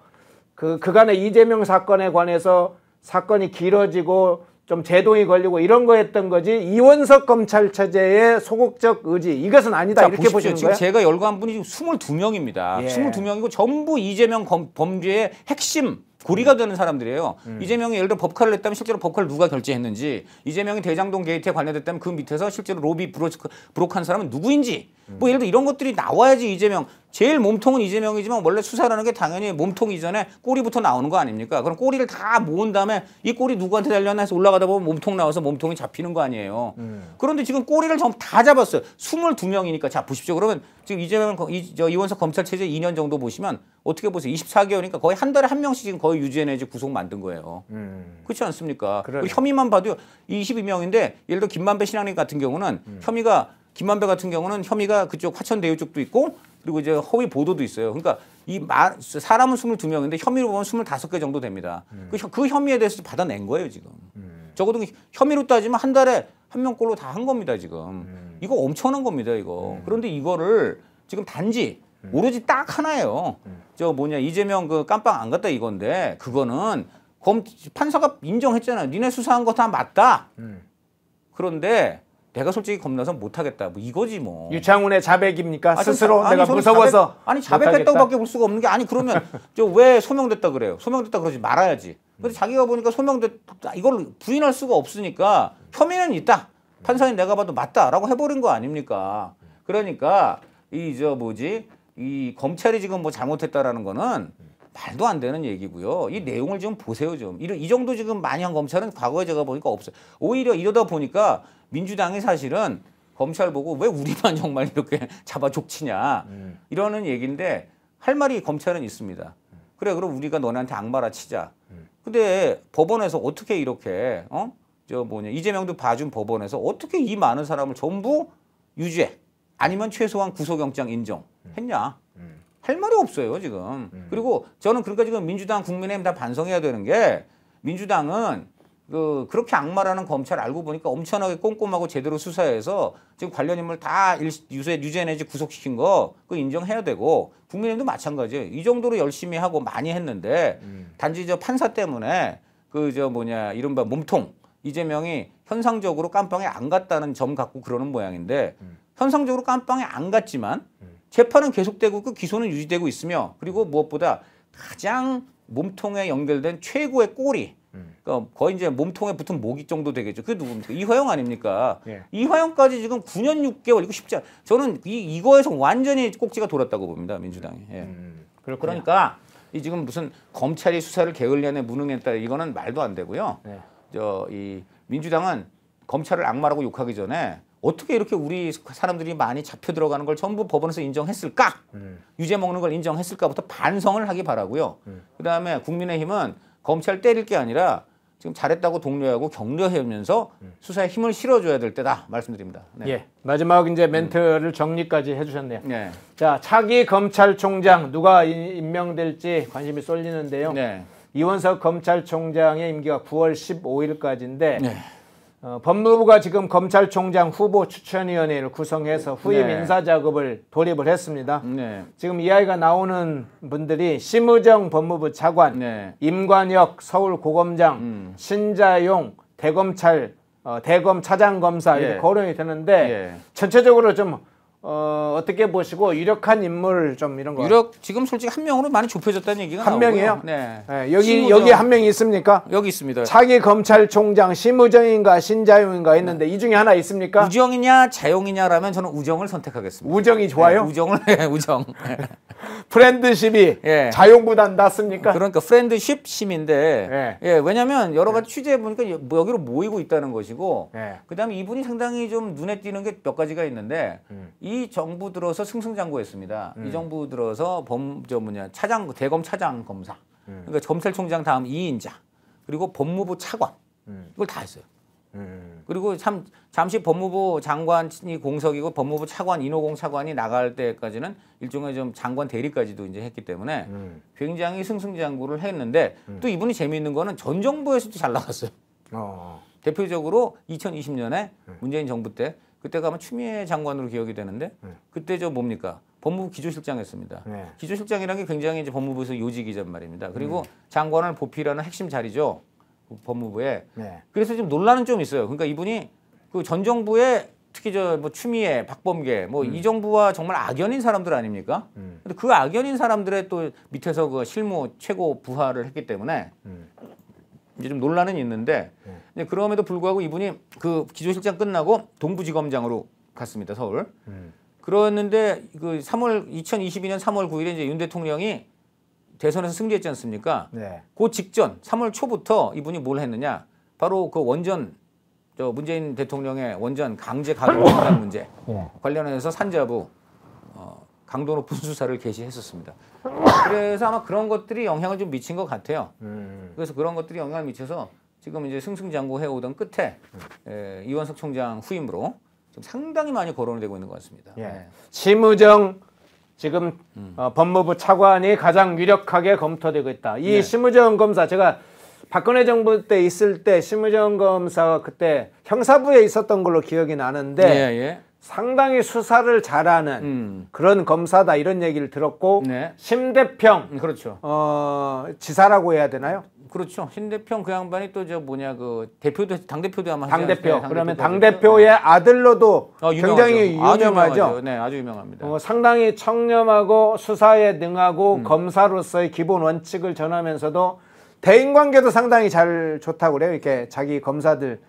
[SPEAKER 1] 그간의 이재명 사건에 관해서 사건이 길어지고 좀 제동이 걸리고 이런 거였던 거지 이원석 검찰 체제의 소극적 의지 이것은 아니다 자, 이렇게 보시는 지금 거예요? 제가
[SPEAKER 2] 열거한 분이 지금 22명입니다. 예. 22명이고 전부 이재명 검, 범죄의 핵심 고리가 되는 사람들이에요. 음. 이재명이 예를 들어 법카를 했다면 실제로 법카를 누가 결제했는지 이재명이 대장동 게이트에 관련됐다면 그 밑에서 실제로 로비 브로 브로크한 사람은 누구인지 뭐 예를 들어 이런 것들이 나와야지 이재명 제일 몸통은 이재명이지만 원래 수사라는 게 당연히 몸통 이전에 꼬리부터 나오는 거 아닙니까? 그럼 꼬리를 다 모은 다음에 이 꼬리 누구한테 달렸나 해서 올라가다 보면 몸통 나와서 몸통이 잡히는 거 아니에요. 음. 그런데 지금 꼬리를 좀다 잡았어요. 22명이니까 자 보십시오. 그러면 지금 이재명 이, 저 이원석 검찰 체제 2년 정도 보시면 어떻게 보세요? 24개월이니까 거의 한 달에 한 명씩 지금 거의 유지해내지 구속 만든 거예요. 음. 그렇지 않습니까? 그 혐의만 봐도 22명인데 예를 들어 김만배 신앙님 같은 경우는 음. 혐의가 김만배 같은 경우는 혐의가 그쪽 화천대유 쪽도 있고 그리고 이제 허위 보도도 있어요. 그러니까 이 마, 사람은 22명인데 혐의로 보면 25개 정도 됩니다. 음. 그, 그, 혐의에 대해서 받아낸 거예요, 지금. 음. 적어도 그 혐의로 따지면 한 달에 한 명꼴로 다 한 겁니다, 지금. 음. 이거 엄청난 겁니다, 이거. 음. 그런데 이거를 지금 단지 음. 오로지 딱 하나예요. 음. 저 뭐냐, 이재명 그깜빡안 갔다 이건데 그거는 검, 판사가 인정했잖아요. 니네 수사한 거 다 맞다. 그런데 내가 솔직히 겁나서 못하겠다. 뭐 이거지 뭐. 유창훈의 자백입니까?
[SPEAKER 1] 아니, 스스로 아니, 내가 무서워서. 자백, 아니 자백했다고밖에
[SPEAKER 2] 볼 수가 없는 게 아니 그러면 저 왜 소명됐다 그래요? 소명됐다 그러지 말아야지. 근데 음. 자기가 보니까 소명됐 이걸 부인할 수가 없으니까 혐의는 있다. 판사님 내가 봐도 맞다라고 해버린 거 아닙니까? 그러니까 이 저 뭐지 이 검찰이 지금 뭐 잘못했다라는 거는 말도 안 되는 얘기고요. 이 내용을 좀 보세요 좀. 이, 이 정도 지금 많이 한 검찰은 과거에 제가 보니까 없어요. 오히려 이러다 보니까 민주당이 사실은 검찰 보고 왜 우리만 정말 이렇게 잡아 족치냐 음. 이러는 얘기인데 할 말이 검찰은 있습니다. 그래 그럼 우리가 너네한테 악마라 치자. 음. 근데 법원에서 어떻게 이렇게 어? 저 뭐냐 이재명도 봐준 법원에서 어떻게 이 많은 사람을 전부 유죄 아니면 최소한 구속영장 인정했냐 음. 음. 할 말이 없어요 지금 음. 그리고 저는 그러니까 지금 민주당 국민의힘 다 반성해야 되는 게 민주당은 그 그렇게 악마라는 검찰 알고 보니까 엄청나게 꼼꼼하고 제대로 수사해서 지금 관련 인물 다 유죄 유죄 내지 구속시킨 거그 인정해야 되고 국민의힘도 마찬가지예요. 이 정도로 열심히 하고 많이 했는데 음. 단지 저 판사 때문에 그 저 뭐냐 이른바 몸통 이재명이 현상적으로 깜빵에 안 갔다는 점 갖고 그러는 모양인데 음. 현상적으로 깜빵에 안 갔지만 음. 재판은 계속되고 그 기소는 유지되고 있으며 그리고 무엇보다 가장 몸통에 연결된 최고의 꼬리 음. 그러니까 거의 이제 몸통에 붙은 모기 정도 되겠죠. 그게 누굽니까? 이화영 아닙니까? 예. 이화영까지 지금 9년 6개월 이거 쉽지 않. 저는 이 이거에서 완전히 꼭지가 돌았다고 봅니다 민주당이. 예. 음, 그러니까 네. 이 지금 무슨 검찰이 수사를 게을리하네 무능했다 이거는 말도 안 되고요. 예. 네. 저이 민주당은 검찰을 악마라고 욕하기 전에 어떻게 이렇게 우리 사람들이 많이 잡혀 들어가는 걸 전부 법원에서 인정했을까? 음. 유죄 먹는 걸 인정했을까부터 반성을 하기 바라고요. 음. 그다음에 국민의힘은 검찰 때릴 게 아니라 지금 잘했다고 독려하고 격려하면서 음. 수사에 힘을 실어줘야 될 때다 말씀드립니다. 네. 예,
[SPEAKER 1] 마지막 이제 멘트를 정리까지 해주셨네요. 네. 자 차기 검찰총장 누가 임명될지 관심이 쏠리는데요. 네. 이원석 검찰총장의 임기가 9월 15일까지인데 어, 법무부가 지금 검찰총장 후보 추천위원회를 구성해서 후임 네. 인사 작업을 돌입을 했습니다. 네. 지금 이야기가 나오는 분들이 심우정 법무부 차관, 네. 임관혁 서울고검장, 음. 신자용 대검찰 어, 대검 차장검사 이렇게 예. 거론이 되는데 예. 전체적으로 좀 어, 어떻게 보시고 유력한 인물 좀 이런 거 유력 지금 솔직히 한 명으로 많이 좁혀졌다는 얘기가 한 나오고요. 명이에요? 네. 네. 여기 신우정. 여기 한 명이 있습니까? 여기 있습니다. 차기 검찰총장 심우정인가 신자용인가 있는데 네. 이 중에 하나 있습니까? 우정이냐 자용이냐라면 저는 우정을 선택하겠습니다. 우정이 네, 좋아요? 네,
[SPEAKER 2] 우정을 우정.
[SPEAKER 1] 프렌드십이 예. 자용보단 낫습니까? 그러니까
[SPEAKER 2] 프렌드십 심인데 예. 예 왜냐하면 여러 가지 예. 취재 해 보니까 여기로 모이고 있다는 것이고 예. 그다음에 이분이 상당히 좀 눈에 띄는 게 몇 가지가 있는데 음. 이 정부 들어서 승승장구했습니다. 음. 이 정부 들어서 범저 뭐냐 차장 대검 차장 검사, 음. 그러니까 검찰총장 다음 2인자 그리고 법무부 차관 음. 이걸 다 했어요. 음, 음. 그리고 참 잠시 법무부 장관이 공석이고 법무부 차관 인호공 차관이 나갈 때까지는 일종의 좀 장관 대리까지도 이제 했기 때문에 음. 굉장히 승승장구를 했는데 음. 또 이분이 재미있는 거는 전 정부에서도 잘 나갔어요. 어. 어. 대표적으로 2020년에 음. 문재인 정부 때 그때 가 아마 추미애 장관으로 기억이 되는데 네. 그때 저 뭡니까 법무부 기조실장이었습니다 네. 기조실장이라는 게 굉장히 이제 법무부에서 요직이란 말입니다. 그리고 음. 장관을 보필하는 핵심 자리죠. 법무부에. 네. 그래서 지금 논란은 좀 있어요. 그러니까 이분이 그 전 정부에 특히 저뭐 추미애, 박범계 뭐이 음. 정부와 정말 악연인 사람들 아닙니까? 음. 근데 그 악연인 사람들의 또 밑에서 그 실무 최고 부하를 했기 때문에 음. 이제 좀 논란은 있는데 네. 근 네, 그럼에도 불구하고 이분이 그 기조실장 끝나고 동부지검장으로 갔습니다. 서울. 음. 그러는데 그 3월 2022년 3월 9일에 이제 윤 대통령이 대선에서 승리했지 않습니까? 네. 그 직전 3월 초부터 이분이 뭘 했느냐? 바로 그 원전 저 문재인 대통령의 원전 강제 가동 문제 예. 관련해서 산자부 어, 강도 높은 수사를 개시했었습니다. 그래서 아마 그런 것들이 영향을 좀 미친 것 같아요. 음. 그래서 그런 것들이 영향을 미쳐서 지금 이제 승승장구 해오던 끝에 음. 예, 이원석 총장 후임으로 좀 상당히 많이 거론이 되고 있는 것 같습니다. 예. 예. 심우정
[SPEAKER 1] 지금 음. 어, 법무부 차관이 가장 유력하게 검토되고 있다. 이 네. 심우정 검사 제가 박근혜 정부 때 있을 때 심우정 검사가 그때 형사부에 있었던 걸로 기억이 나는데 예, 예. 상당히 수사를 잘하는 음. 그런 검사다 이런 얘기를 들었고 네. 심대평 음, 그렇죠. 어, 지사라고 해야 되나요? 그렇죠. 신 대평 그 양반이 또 저 뭐냐 그 대표도 당 대표도 아마 당 대표. 그러면 당 대표의 아들로도 어, 굉장히 유명하죠. 유명하죠. 네, 아주 유명합니다. 어, 상당히 청렴하고 수사에 능하고 음. 검사로서의 기본 원칙을 전하면서도 대인 관계도 상당히 잘 좋다고 그래요. 이렇게 자기 검사들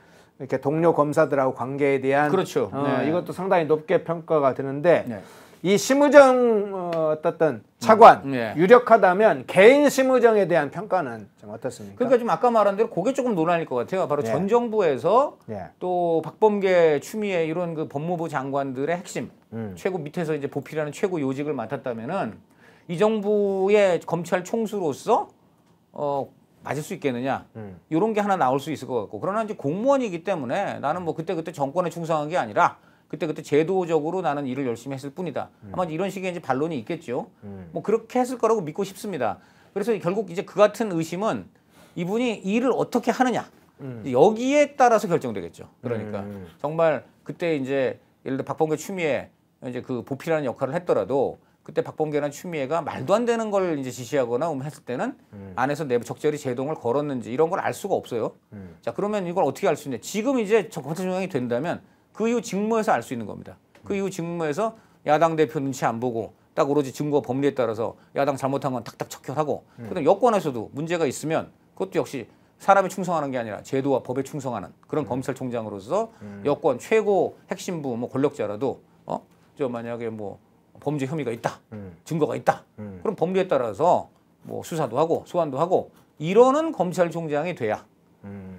[SPEAKER 1] 이렇게 동료 검사들하고 관계에 대한 그렇죠. 어, 네. 이것도 상당히 높게 평가가 되는데. 네. 이 심우정 어, 어떤 차관 음, 예. 유력하다면 개인 심우정에 대한 평가는 좀 어떻습니까? 그러니까 좀 아까 말한 대로 그게 조금 논란일 것 같아요. 바로 예. 전 정부에서 예.
[SPEAKER 2] 또 박범계, 추미애 이런 그 법무부 장관들의 핵심 음. 최고 밑에서 이제 보필하는 최고 요직을 맡았다면은 이 정부의 검찰 총수로서 어 맞을 수 있겠느냐 음. 이런 게 하나 나올 수 있을 것 같고 그러나 이제 공무원이기 때문에 나는 뭐 그때 그때 정권에 충성한 게 아니라 그때 그때 제도적으로 나는 일을 열심히 했을 뿐이다. 음. 아마 이런 식의 이제 반론이 있겠죠. 음. 뭐 그렇게 했을 거라고 믿고 싶습니다. 그래서 결국 이제 그 같은 의심은 이분이 일을 어떻게 하느냐 음. 여기에 따라서 결정되겠죠. 그러니까 음. 정말 그때 이제 예를 들어 박범계 추미애 이제 그 보필하는 역할을 했더라도 그때 박범계나 추미애가 말도 안 되는 걸 이제 지시하거나 음 했을 때는 음. 안에서 내부 적절히 제동을 걸었는지 이런 걸 알 수가 없어요. 음. 자 그러면 이걸 어떻게 알 수 있냐? 지금 이제 검찰총장이 된다면 그 이후 직무에서 알 수 있는 겁니다. 그 이후 직무에서 야당 대표 눈치 안 보고 딱 오로지 증거 법리에 따라서 야당 잘못한 건 탁탁 척결하고 음. 그다음 여권에서도 문제가 있으면 그것도 역시 사람이 충성하는 게 아니라 제도와 법에 충성하는 그런 음. 검찰총장으로서 음. 여권 최고 핵심부 뭐 권력자라도 어저 만약에 뭐 범죄 혐의가 있다 음. 증거가 있다 음. 그럼 법리에 따라서 뭐 수사도 하고 소환도 하고 이러는 검찰총장이 돼야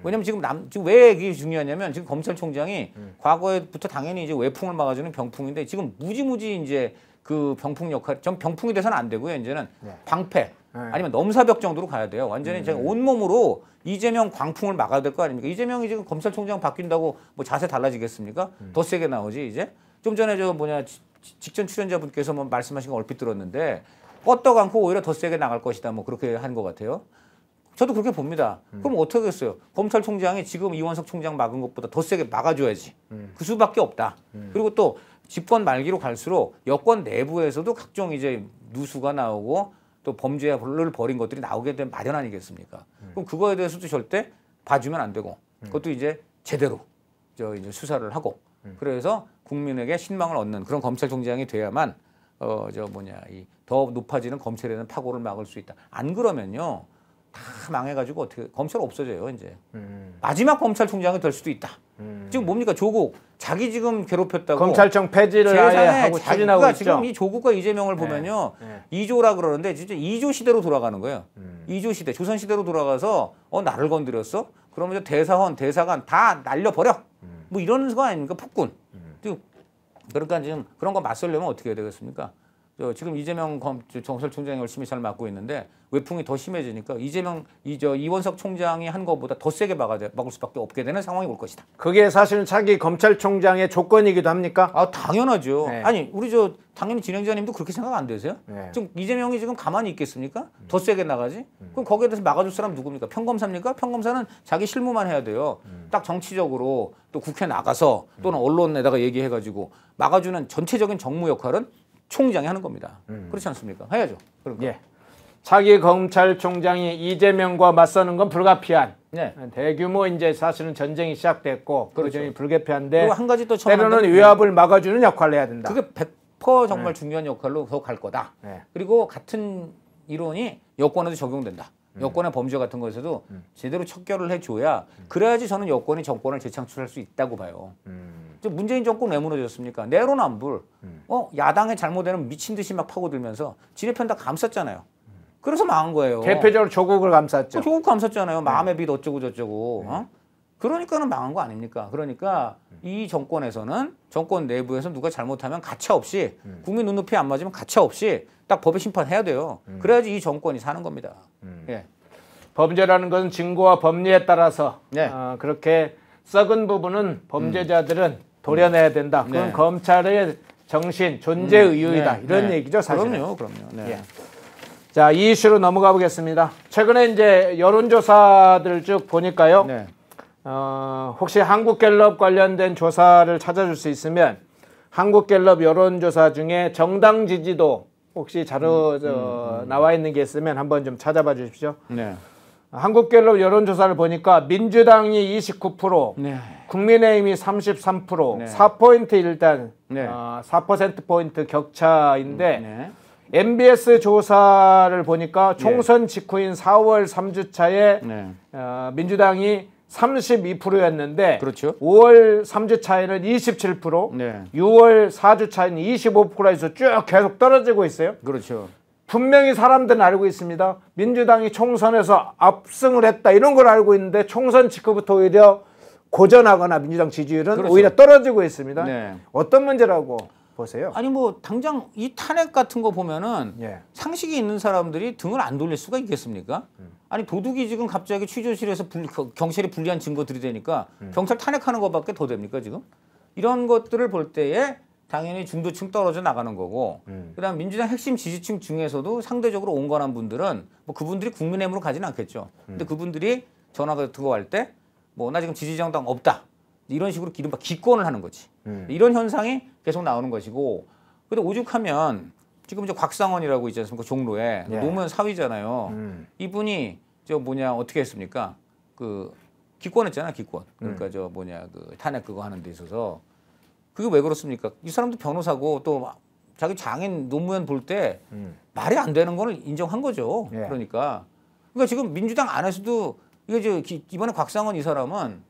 [SPEAKER 2] 음. 왜냐면 지금 남 지금 왜 이게 중요하냐면 지금 검찰총장이 음. 과거에부터 당연히 이제 외풍을 막아주는 병풍인데 지금 무지무지 이제 그 병풍 역할 전 병풍이 돼서는 안 되고요. 이제는 네. 방패 네. 아니면 넘사벽 정도로 가야 돼요. 완전히 음. 제가 온몸으로 이재명 광풍을 막아야 될 거 아닙니까? 이재명이 지금 검찰총장 바뀐다고 뭐 자세 달라지겠습니까? 음. 더 세게 나오지 이제. 좀 전에 저 뭐냐 직전 출연자분께서 뭐 말씀하신 거 얼핏 들었는데 껐떡 않고 오히려 더 세게 나갈 것이다 뭐 그렇게 한 것 같아요. 저도 그렇게 봅니다. 음. 그럼 어떻게 했어요? 검찰총장이 지금 이원석 총장 막은 것보다 더 세게 막아줘야지. 음. 그 수밖에 없다. 음. 그리고 또 집권 말기로 갈수록 여권 내부에서도 각종 이제 누수가 나오고 또 범죄를 벌인 것들이 나오게 된 마련 아니겠습니까? 음. 그럼 그거에 대해서도 절대 봐주면 안 되고 음. 그것도 이제 제대로 저 이제 수사를 하고 음. 그래서 국민에게 신망을 얻는 그런 검찰총장이 돼야만 어 저 뭐냐 이더 높아지는 검찰에 대한 파고를 막을 수 있다. 안 그러면요. 다 망해가지고 어떻게 검찰 없어져요 이제 음. 마지막 검찰총장이 될 수도 있다. 음. 지금 뭡니까 조국 자기 지금 괴롭혔다고 검찰청 폐지를 하고 추진하고 있죠. 지금 이 조국과 이재명을 네. 보면요 2조라 그러는데 진짜 2조 시대로 돌아가는 거예요. 2조 음. 시대 조선 시대로 돌아가서 어 나를 건드렸어? 그러면 대사원 대사관 다 날려버려. 음. 뭐 이런 거 아닙니까 폭군. 음. 그러니까 지금 그런 거 맞설려면 어떻게 해야 되겠습니까? 지금 이재명 검, 정설총장이 열심히 잘 맡고 있는데 외풍이 더 심해지니까 이재명 이 저 이원석 총장이 한 것보다 더 세게 막아 막을 수밖에 없게 되는 상황이 올 것이다. 그게 사실은 차기 검찰총장의 조건이기도 합니까? 아 당연하죠. 네. 아니 우리 저 당연히 진행자님도 그렇게 생각 안 되세요? 네. 지금 이재명이 지금 가만히 있겠습니까? 음. 더 세게 나가지? 음. 그럼 거기에 대해서 막아줄 사람 누굽니까? 평검사입니까? 평검사는 자기 실무만 해야 돼요. 음. 딱 정치적으로 또 국회 나가서 또는 음. 언론에다가 얘기해가지고 막아주는 전체적인 정무 역할은
[SPEAKER 1] 총장이 하는 겁니다. 음. 그렇지 않습니까? 해야죠. 그러니까. 예. 자기 검찰총장이 이재명과 맞서는 건 불가피한 네. 대규모 이제 사실은 전쟁이 시작됐고 그 그렇죠. 그전이 불가피한데 한 가지 또 때로는 위압을 막아주는 역할을 해야 된다. 그게 100% 정말 네. 중요한
[SPEAKER 2] 역할로 더갈 거다. 네. 그리고 같은 이론이 여권에도 적용된다. 음. 여권의 범죄 같은 것에서도 음. 제대로 척결을 해줘야 그래야지 저는 여권이 정권을 재창출할 수 있다고 봐요. 음. 문재인 정권 왜 무너졌습니까? 내로남불. 음. 어 야당의 잘못되는 미친 듯이 막 파고들면서 지네 편다 감쌌잖아요. 그래서 망한 거예요. 대표적으로
[SPEAKER 1] 조국을 감쌌죠. 어, 조국
[SPEAKER 2] 감쌌잖아요. 네. 마음의 빛 어쩌고 저쩌고. 네. 어? 그러니까는 망한 거 아닙니까? 그러니까 음. 이 정권에서는 정권 내부에서 누가 잘못하면 가차없이 음. 국민 눈높이 안 맞으면 가차없이 딱 법에 심판해야 돼요. 그래야지 이 정권이 사는 겁니다. 음. 예.
[SPEAKER 1] 범죄라는 것은 증거와 법리에 따라서 네. 어, 그렇게 썩은 부분은 범죄자들은 음. 도려내야 네. 된다. 그건 네. 검찰의 정신, 존재 음, 네. 의유이다. 네. 이런 네. 얘기죠, 사실 그럼요, 그럼요. 네. 예. 자, 이 이슈로 넘어가 보겠습니다. 최근에 이제 여론조사들 쭉 보니까요. 어, 혹시 한국갤럽 관련된 조사를 찾아줄 수 있으면 한국갤럽 여론조사 중에 정당 지지도 혹시 자료 음, 음, 음, 음. 나와 있는 게 있으면 한번 좀 찾아봐 주십시오. 네. 한국갤럽 여론조사를 보니까 민주당이 29%, 네. 국민의힘이 33%, 네. 4포인트 일단 네. 어, 아, 4%포인트 격차인데 음, 네. MBS 조사를 보니까 예. 총선 직후인 4월 3주차에 어, 아, 민주당이 32%였는데 그렇죠. 5월 3주차에는 27%, 네. 6월 4주차에는 25%에서 쭉 계속 떨어지고 있어요. 그렇죠. 분명히 사람들은 알고 있습니다. 민주당이 총선에서 압승을 했다 이런 걸 알고 있는데 총선 직후부터 오히려 고전하거나 민주당 지지율은 그렇죠. 오히려 떨어지고 있습니다. 네. 어떤 문제라고 보세요? 아니 뭐 당장 이
[SPEAKER 2] 탄핵 같은 거 보면은 예. 상식이 있는 사람들이 등을 안 돌릴 수가 있겠습니까? 음. 아니 도둑이 지금 갑자기 취조실에서 불, 경찰이 불리한 증거 들이되니까 음. 경찰 탄핵하는 것밖에 더 됩니까 지금? 이런 것들을 볼 때에 당연히 중도층 떨어져 나가는 거고 음. 그다음 민주당 핵심 지지층 중에서도 상대적으로 온건한 분들은 뭐 그분들이 국민의힘으로 가지는 않겠죠. 음. 근데 그분들이 전화가 들어갈 때뭐 나 지금 지지정당 없다 이런 식으로 기름바 기권을 하는 거지. 음. 이런 현상이 계속 나오는 것이고 근데 오죽하면 지금 이제 곽상원이라고 있지 않습니까 종로에 예. 노무현 사위잖아요. 음. 이분이 저 뭐냐 어떻게 했습니까? 그 기권했잖아 기권. 그러니까 음. 저 뭐냐 그 탄핵 그거 하는 데 있어서 그게 왜 그렇습니까? 이 사람도 변호사고 또 자기 장인 노무현 볼때 음. 말이 안 되는 거를 인정한 거죠. 예. 그러니까 그러니까 지금 민주당 안에서도 이거저 기, 이번에 곽상원 이 사람은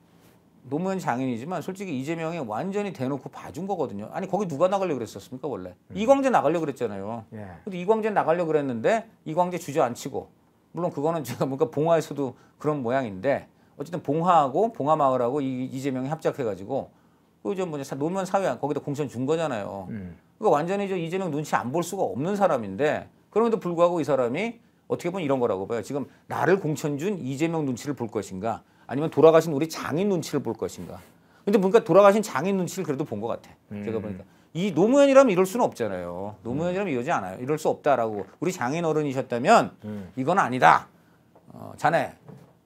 [SPEAKER 2] 노무현 장인이지만 솔직히 이재명이 완전히 대놓고 봐준 거거든요. 아니 거기 누가 나가려고 그랬었습니까 원래? 음. 이광재 나가려고 그랬잖아요. 예. 근데 이광재 나가려고 그랬는데 이광재 주저앉히고 물론 그거는 제가 뭔가 봉화에서도 그런 모양인데 어쨌든 봉화하고 봉화마을하고 이재명이 합작해가지고 그저 뭐냐 노무현 사회안 거기다 공천 준 거잖아요. 음. 그러니까 완전히 저 이재명 눈치 안 볼 수가 없는 사람인데 그럼에도 불구하고 이 사람이 어떻게 보면 이런 거라고 봐요. 지금 나를 공천 준 이재명 눈치를 볼 것인가 아니면 돌아가신 우리 장인 눈치를 볼 것인가. 근데 보니까 돌아가신 장인 눈치를 그래도 본 것 같아. 음. 제가 보니까 이 노무현이라면 이럴 수는 없잖아요. 노무현이라면 이러지 않아요. 이럴 수 없다라고 우리 장인 어른이셨다면 음. 이건 아니다. 어, 자네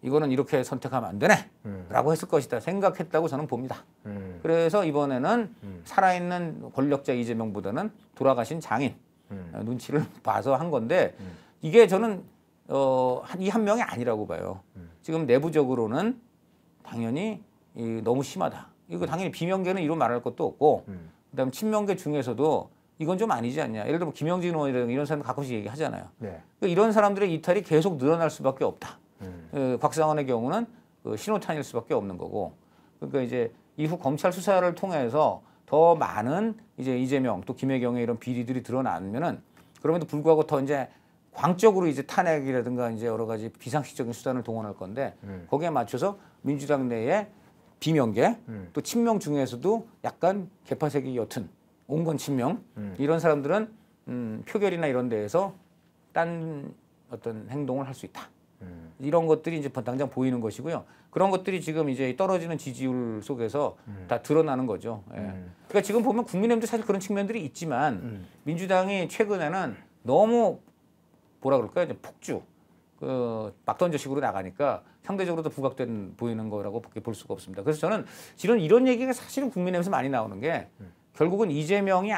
[SPEAKER 2] 이거는 이렇게 선택하면 안 되네 음. 라고 했을 것이다 생각했다고 저는 봅니다. 음. 그래서 이번에는 음. 살아있는 권력자 이재명보다는 돌아가신 장인 음. 어, 눈치를 봐서 한 건데 음. 이게 저는 어, 이한 명이 아니라고 봐요. 음. 지금 내부적으로는 당연히 이, 너무 심하다. 이거 당연히 비명계는 이런 말할 것도 없고 그다음 친명계 중에서도 이건 좀 아니지 않냐. 예를 들면 김영진 의원이라 이런 사람 가끔씩 얘기하잖아요. 네. 그러니까 이런 사람들의 이탈이 계속 늘어날 수밖에 없다. 음. 곽상원의 경우는 그 신호탄일 수밖에 없는 거고 그러니까 이제 이후 검찰 수사를 통해서 더 많은 이제 이재명 또 김혜경의 이런 비리들이 드러나면은 그럼에도 불구하고 더 이제 광적으로 이제 탄핵이라든가 이제 여러 가지 비상식적인 수단을 동원할 건데 음. 거기에 맞춰서 민주당 내에 비명계 음. 또 친명 중에서도 약간 개파색이 옅은 온건 친명 음. 이런 사람들은 음, 표결이나 이런 데에서 딴 어떤 행동을 할 수 있다. 음. 이런 것들이 이제 당장 보이는 것이고요. 그런 것들이 지금 이제 떨어지는 지지율 속에서 음. 다 드러나는 거죠. 예. 음. 그러니까 지금 보면 국민의힘도 사실 그런 측면들이 있지만 음. 민주당이 최근에는 너무 뭐라 그럴까요? 이제 폭주. 그 막던져식으로 나가니까 상대적으로 더 부각된 보이는 거라고 볼 수가 없습니다. 그래서 저는 이런 이런 얘기가 사실은 국민의힘에서 많이 나오는 게 음. 결국은 이재명이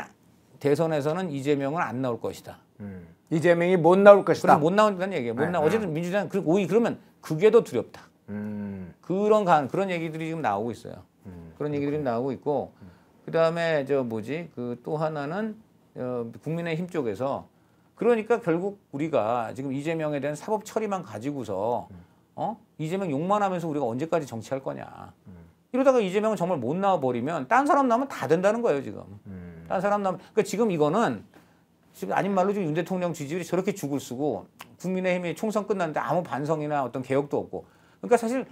[SPEAKER 2] 대선에서는 이재명은 안 나올 것이다. 음. 이재명이 못 나올 것이다. 못 나온다는 얘기예요. 못 네, 나. 네. 어쨌든 민주당 그리고 오히 그러면 그게 더 두렵다. 음. 그런 간 그런 얘기들이 지금 나오고 있어요. 음. 그런 얘기들이 나오고 있고 음. 그다음에 저 뭐지 그 또 하나는 어, 국민의힘 쪽에서 그러니까 결국 우리가 지금 이재명에 대한 사법 처리만 가지고서 음. 어 이재명 욕만 하면서 우리가 언제까지 정치할 거냐. 음. 이러다가 이재명은 정말 못 나와 버리면 딴 사람 나면다 된다는 거예요 지금. 음. 딴 사람 나면 그러니까 지금 이거는 지금 아닌 말로 지금 윤 대통령 지지율이 저렇게 죽을 수고 국민의힘이 총선 끝났는데 아무 반성이나 어떤 개혁도 없고 그러니까 사실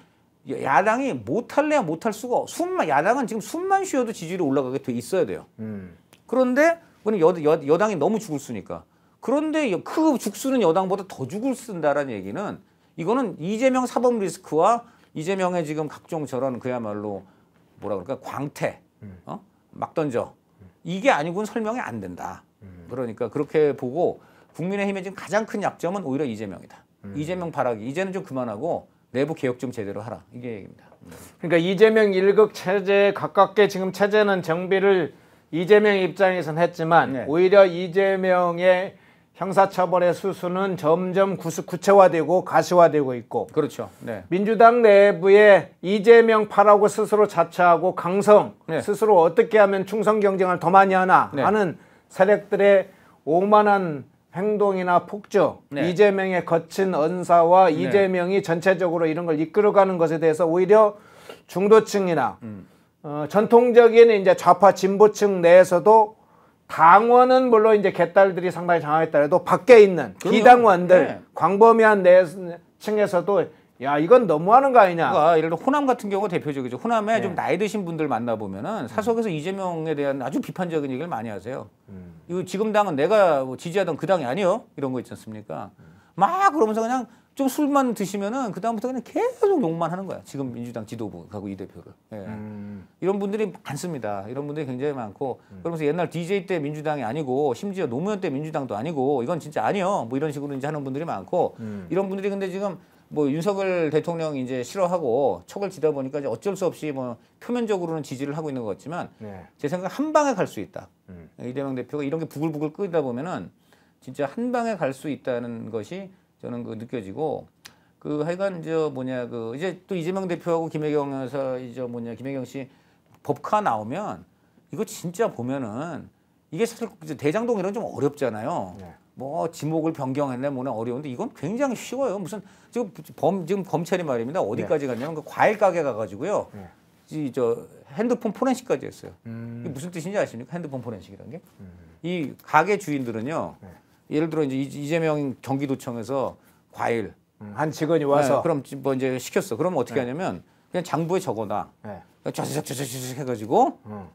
[SPEAKER 2] 야당이 못할래야 못할 수가 숨만 야당은 지금 숨만 쉬어도 지지율이 올라가게 돼 있어야 돼요. 음. 그런데 그건 여, 여, 여당이 너무 죽을 수니까 그런데 그 죽수는 여당보다 더 죽을 쓴다라는 얘기는 이거는 이재명 사법 리스크와 이재명의 지금 각종 저런 그야말로 뭐라 그럴까 광태 음. 어? 막 던져 이게 아니고 설명이 안 된다. 그러니까 그렇게 보고 국민의힘의 지금 가장 큰 약점은 오히려 이재명이다. 음. 이재명 바라기. 이제는 좀 그만하고 내부 개혁 좀 제대로 하라.
[SPEAKER 1] 이게 얘기입니다. 음. 그러니까 이재명 일극 체제에 가깝게 지금 체제는 정비를 이재명 입장에선 했지만 네. 오히려 이재명의 형사처벌의 수수는 점점 구체화되고 가시화되고 있고 그렇죠. 네. 민주당 내부에 이재명 파라고 스스로 자처하고 강성 네. 스스로 어떻게 하면 충성 경쟁을 더 많이 하나 네. 하는 세력들의 오만한 행동이나 폭주, 네. 이재명의 거친 언사와 네. 이재명이 전체적으로 이런 걸 이끌어가는 것에 대해서 오히려 중도층이나 음. 어, 전통적인 이제 좌파 진보층 내에서도 당원은 물론 이제 개딸들이 상당히 장악했다 해도 밖에 있는 그럼요. 비당원들 네. 광범위한 내 층에서도 야 이건 너무하는 거 아니냐. 그러니까 예를 들어 호남 같은 경우 대표적이죠. 호남에 네. 좀 나이 드신 분들 만나
[SPEAKER 2] 보면은 음. 사석에서 음. 이재명에 대한 아주 비판적인 얘기를 많이 하세요. 음. 이거 지금 당은 내가 뭐 지지하던 그 당이 아니요 이런 거 있지 않습니까? 음. 막 그러면서 그냥 좀 술만 드시면은 그 다음부터 그냥 계속 욕만 하는 거야. 지금 민주당 지도부하고 이 대표를. 예. 음. 이런 분들이 많습니다. 이런 분들이 굉장히 많고 음. 그러면서 옛날 DJ 때 민주당이 아니고 심지어 노무현 때 민주당도 아니고 이건 진짜 아니요. 뭐 이런 식으로 이제 하는 분들이 많고 음. 이런 분들이 근데 지금 뭐 윤석열 대통령 이제 싫어하고 촉을 지다 보니까 이제 어쩔 수 없이 뭐 표면적으로는 지지를 하고 있는 것 같지만 네. 제 생각 한 방에 갈 수 있다. 음. 이재명 대표가 이런 게 부글부글 끓이다 보면은 진짜 한 방에 갈 수 있다는 것이 저는 그 느껴지고 그 하여간 저 뭐냐 그 이제 또 이재명 대표하고 김혜경 에서 이제 뭐냐 김혜경 씨 법카 나오면 이거 진짜 보면은 이게 사실 대장동 이런 좀 어렵잖아요. 네. 뭐 지목을 변경했네 뭐나 어려운데 이건 굉장히 쉬워요. 무슨 지금 범 지금 검찰이 말입니다. 어디까지 네. 갔냐면 그 과일 가게 가가지고요. 네. 이저 핸드폰 포렌식까지 했어요. 음. 이게 무슨 뜻인지 아십니까? 핸드폰 포렌식이라는 게. 음. 이 가게 주인들은요. 네. 예를 들어 이제 이재명 경기도청에서 과일 음. 한 직원이 네, 와서 네, 그럼 뭐 이제 시켰어. 그러면 어떻게 네. 하냐면 그냥 장부에 적어놔. 네. 저저저저저 해가지고 음.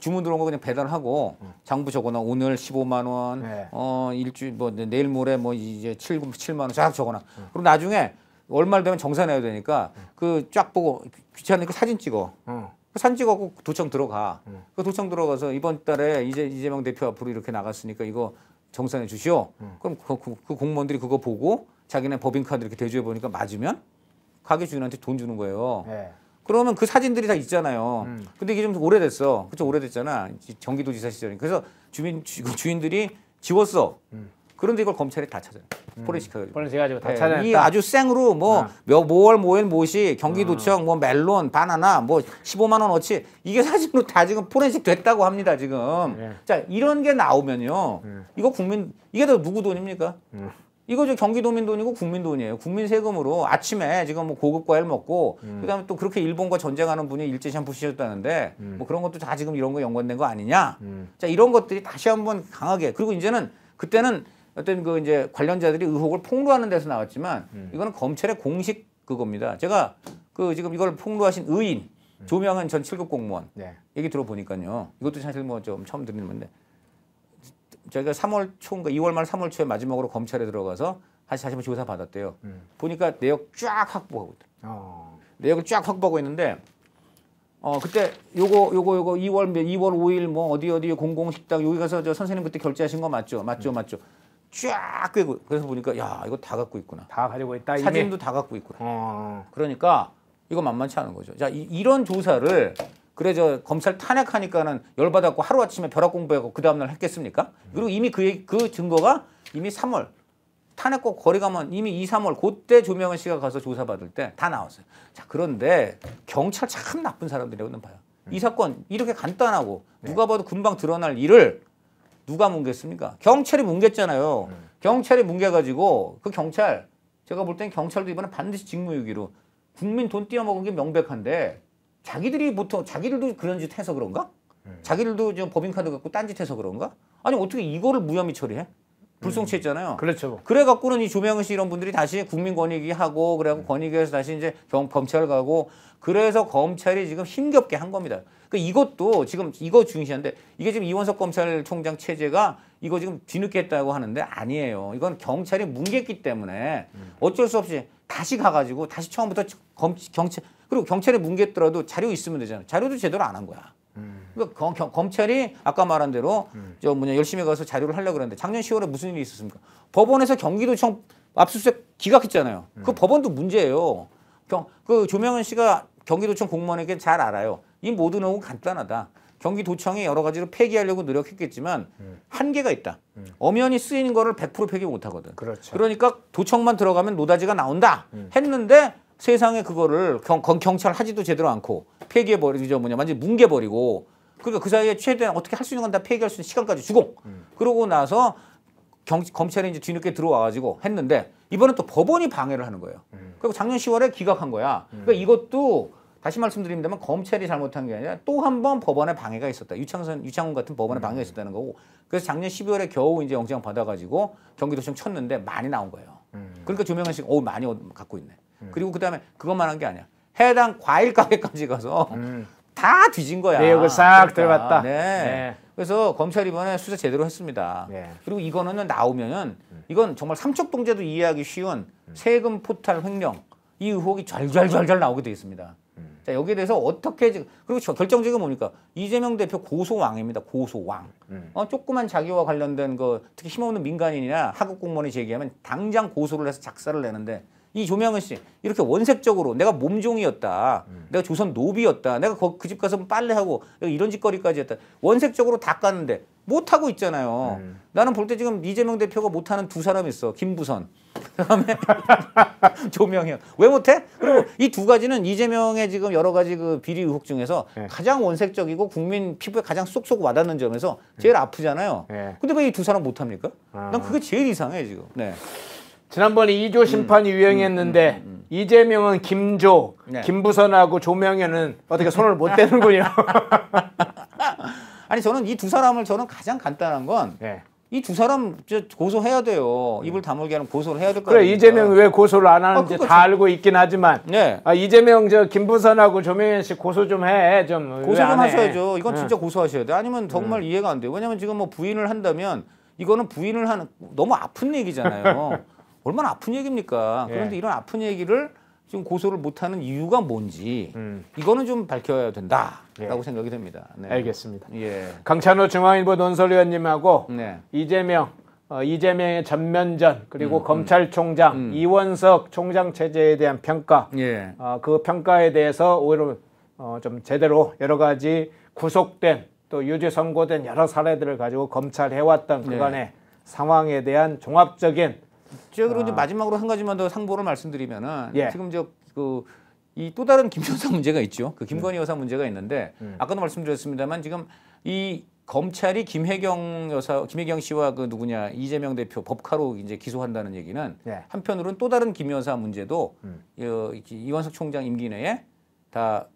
[SPEAKER 2] 주문 들어온 거 그냥 배달하고 음. 장부 적어놔 오늘 15만 원, 네. 어 일주일 뭐 내일 모레 뭐 이제 7, 7만 원 쫙 적어놔. 음. 그럼 나중에 얼마 되면 정산해야 되니까 음. 그쫙 보고 귀찮으니까 사진 찍어. 음. 그 사진 찍어갖고 도청 들어가. 음. 그 도청 들어가서 이번 달에 이제 이재명 대표 앞으로 이렇게 나갔으니까 이거 정산해 주시오. 음. 그럼 그, 그, 그 공무원들이 그거 보고 자기네 법인카드 이렇게 대주해 보니까 맞으면 가게 주인한테 돈 주는 거예요. 네. 그러면 그 사진들이 다 있잖아요. 음. 근데 이게 좀 오래됐어. 그쵸 오래됐잖아. 경기도지사 시절이 그래서 주민 주, 그 주인들이 지웠어. 음. 그런데 이걸 검찰이 다 찾아요. 음. 포렌식 가지고. 포렌식 가지고 다 네, 찾아요. 이 아주 생으로 뭐 아. 몇, 아. 월 모일 모시 경기도청 뭐 멜론 바나나 뭐 15만 원 어치 이게 사진으로 다 지금 포렌식 됐다고 합니다 지금. 예. 자 이런 게 나오면요. 예. 이거 국민 이게 다 누구 돈입니까? 음. 이거 저 경기도민 돈이고 국민 돈이에요. 국민 세금으로 아침에 지금 뭐 고급 과일 먹고 음. 그다음에 또 그렇게 일본과 전쟁하는 분이 일제 샴푸 시셨다는데 음. 뭐 그런 것도 다 지금 이런 거 연관된 거 아니냐. 음. 자 이런 것들이 다시 한번 강하게 그리고 이제는 그때는 어떤 그 이제 관련자들이 의혹을 폭로하는 데서 나왔지만 음. 이거는 검찰의 공식 그겁니다. 제가 그 지금 이걸 폭로하신 의인 음. 조명은전 7급 공무원 네. 얘기 들어보니까요. 이것도 사실 뭐 좀 처음 들리는 건데 저희가 3월 초인가 2월 말 3월 초에 마지막으로 검찰에 들어가서 다시 다시 번 조사 받았대요. 음. 보니까 내역 쫙 확보하고 있다. 어. 아. 내역을 쫙 확보하고 있는데 어 그때 요거 요거 요거 2월 2월 뭐 5일 뭐 어디 어디 공공 식당 여기 가서 저 선생님 그때 결제하신 거 맞죠? 맞죠? 음. 맞죠? 쫙 꿰고 그래서 보니까 야 이거 다 갖고 있구나. 다 가지고 있다. 사진도 이미. 다 갖고 있구나. 어. 그러니까 이거 만만치 않은 거죠. 자 이, 이런 조사를 그래 저 검찰 탄핵하니까는 열받았고 하루아침에 벼락 공부하고 그 다음날 했겠습니까? 그리고 이미 그, 그 증거가 이미 3월 탄핵과 거리 가면 이미 2, 3월 그때 조명은 씨가 가서 조사받을 때 다 나왔어요. 자 그런데 경찰 참 나쁜 사람들이라고는 봐요. 이 음. 사건 이렇게 간단하고 네. 누가 봐도 금방 드러날 일을 누가 뭉갰습니까? 경찰이 뭉갰잖아요. 네. 경찰이 뭉개가지고 그 경찰 제가 볼 땐 경찰도 이번에 반드시 직무유기로 국민 돈 띄어먹은 게 명백한데 자기들이 보통 자기들도 그런 짓 해서 그런가? 네. 자기들도 지금 법인카드 갖고 딴 짓 해서 그런가? 아니 어떻게 이거를 무혐의 처리해? 불성취했잖아요 음. 그렇죠. 그래갖고는 이 조명은 씨 이런 분들이 다시 국민권익위하고 그래갖고 음. 권익위에서 다시 이제 경, 검찰 가고 그래서 검찰이 지금 힘겹게 한 겁니다. 그 그러니까 이것도 지금 이거 중시한데 이게 지금 이원석 검찰총장 체제가 이거 지금 뒤늦게 했다고 하는데 아니에요. 이건 경찰이 뭉갰기 때문에 음. 어쩔 수 없이 다시 가가지고 다시 처음부터 검, 경찰 그리고 경찰에 뭉개더라도 자료 있으면 되잖아요. 자료도 제대로 안 한 거야. 음. 그러니까 검, 검, 검찰이 아까 말한 대로 음. 저 뭐냐 열심히 가서 자료를 하려고 그랬는데 작년 10월에 무슨 일이 있었습니까? 법원에서 경기도청 압수수색 기각했잖아요. 그 음. 그 법원도 문제예요. 경, 그 조명은 씨가 경기도청 공무원에게 잘 알아요. 이 모든 의혹은 간단하다. 경기도청이 여러 가지로 폐기하려고 노력했겠지만 음. 한계가 있다. 음. 엄연히 쓰이는 거를 100% 폐기 못 하거든. 그렇죠. 그러니까 도청만 들어가면 노다지가 나온다 음. 했는데 세상에 그거를 경, 경찰 하지도 제대로 않고 폐기해 버리죠 뭐냐 완전 뭉개 버리고 그러니까 그 사이에 최대한 어떻게 할 수 있는 건 다 폐기할 수 있는 시간까지 주고 음. 그러고 나서 경, 검찰이 이제 뒤늦게 들어와 가지고 했는데 이번엔 또 법원이 방해를 하는 거예요. 음. 그리고 작년 10월에 기각한 거야. 그러니까 음. 이것도 다시 말씀드립니다만 검찰이 잘못한 게 아니라 또 한 번 법원의 방해가 있었다. 유창선, 유창훈 같은 법원의 음. 방해가 있었다는 거고 그래서 작년 12월에 겨우 이제 영장 받아가지고 경기도청 쳤는데 많이 나온 거예요. 음. 그러니까 조명현 씨가 오 많이 갖고 있네. 음. 그리고 그다음에 그것만 한 게 아니야. 해당 과일 가게까지 가서 음. 다 뒤진 거야. 내역을 싹 그러니까. 들어갔다. 네. 네. 그래서 검찰 이번에 수사 제대로 했습니다. 네. 그리고 이거는 나오면은 이건 정말 삼척 동제도 이해하기 쉬운 세금 포탈 횡령 이 의혹이 절절절절 나오게 돼 있습니다. 자, 그러니까 여기에 대해서 어떻게 지금 그리고 저 결정적인 뭡니까? 이재명 대표 고소왕입니다. 고소왕. 음. 어, 조그만 자기와 관련된 그 특히 힘없는 민간인이나 하급 공무원이 제기하면 당장 고소를 해서 작사를 내는데 이 조명은 씨 이렇게 원색적으로 내가 몸종이었다. 음. 내가 조선 노비였다. 내가 그 집 가서 빨래하고 이런 짓거리까지 했다. 원색적으로 다 까는데 못하고 있잖아요. 음. 나는 볼 때 지금 이재명 대표가 못하는 두 사람 있어. 김부선. 그다음에 조명현. 왜 못해? 그리고 이 두 가지는 이재명의 지금 여러 가지 그 비리 의혹 중에서 네. 가장 원색적이고 국민 피부에 가장 쏙쏙 와닿는 점에서 제일 음. 아프잖아요. 네. 근데 왜 이 두 사람 못합니까? 아. 난
[SPEAKER 1] 그게 제일 이상해 지금. 네. 지난번에 2조 심판이 음, 유행했는데 음 음, 음, 음, 이재명은 김조, 네. 김부선하고 조명현은 어떻게 손을 못 대는군요.
[SPEAKER 2] 아니 저는 이 두 사람을 저는 가장 간단한 건 네. 이두 사람
[SPEAKER 1] 고소해야 돼요. 음. 입을 다물게 하는 고소를 해야 될 거예요. 그래 이재명 왜 고소를 안 하는지 아, 다 알고 있긴 하지만. 네. 아, 이재명 저 김부선하고 조명현 씨 고소 좀 해. 좀 고소 좀 하셔야죠. 이건 진짜
[SPEAKER 2] 고소하셔야 돼. 아니면 정말 응. 이해가 안 돼요. 왜냐면 지금 뭐 부인을 한다면 이거는 부인을 하는 너무 아픈 얘기잖아요. 얼마나 아픈 얘기입니까? 그런데 예. 이런 아픈 얘기를
[SPEAKER 1] 지금 고소를 못하는 이유가 뭔지 음. 이거는 좀 밝혀야 된다라고 예. 생각이 됩니다. 네. 알겠습니다. 예. 강찬호 중앙일보 논설위원님하고 네. 이재명 어, 이재명의 전면전 그리고 음, 음. 검찰총장 음. 이원석 총장 체제에 대한 평가 예. 어, 그 평가에 대해서 오히려 어, 좀 제대로 여러 가지 구속된 또 유죄 선고된 여러 사례들을 가지고 검찰 해왔던 네. 그간의 예. 상황에 대한 종합적인 저 그리고 이제 아. 마지막으로 한 가지만 더 상보를 말씀드리면은 예. 지금
[SPEAKER 2] 저 그 이 또 다른 김여사 문제가 있죠. 그 김건희 네. 여사 문제가 있는데 음. 아까도 말씀드렸습니다만 지금 이 검찰이 김혜경 여사, 김혜경 씨와 그 누구냐 이재명 대표 법카로 이제 기소한다는 얘기는 예. 한편으로는 또 다른 김 여사 문제도 음. 어, 이완석 총장 임기 내에 다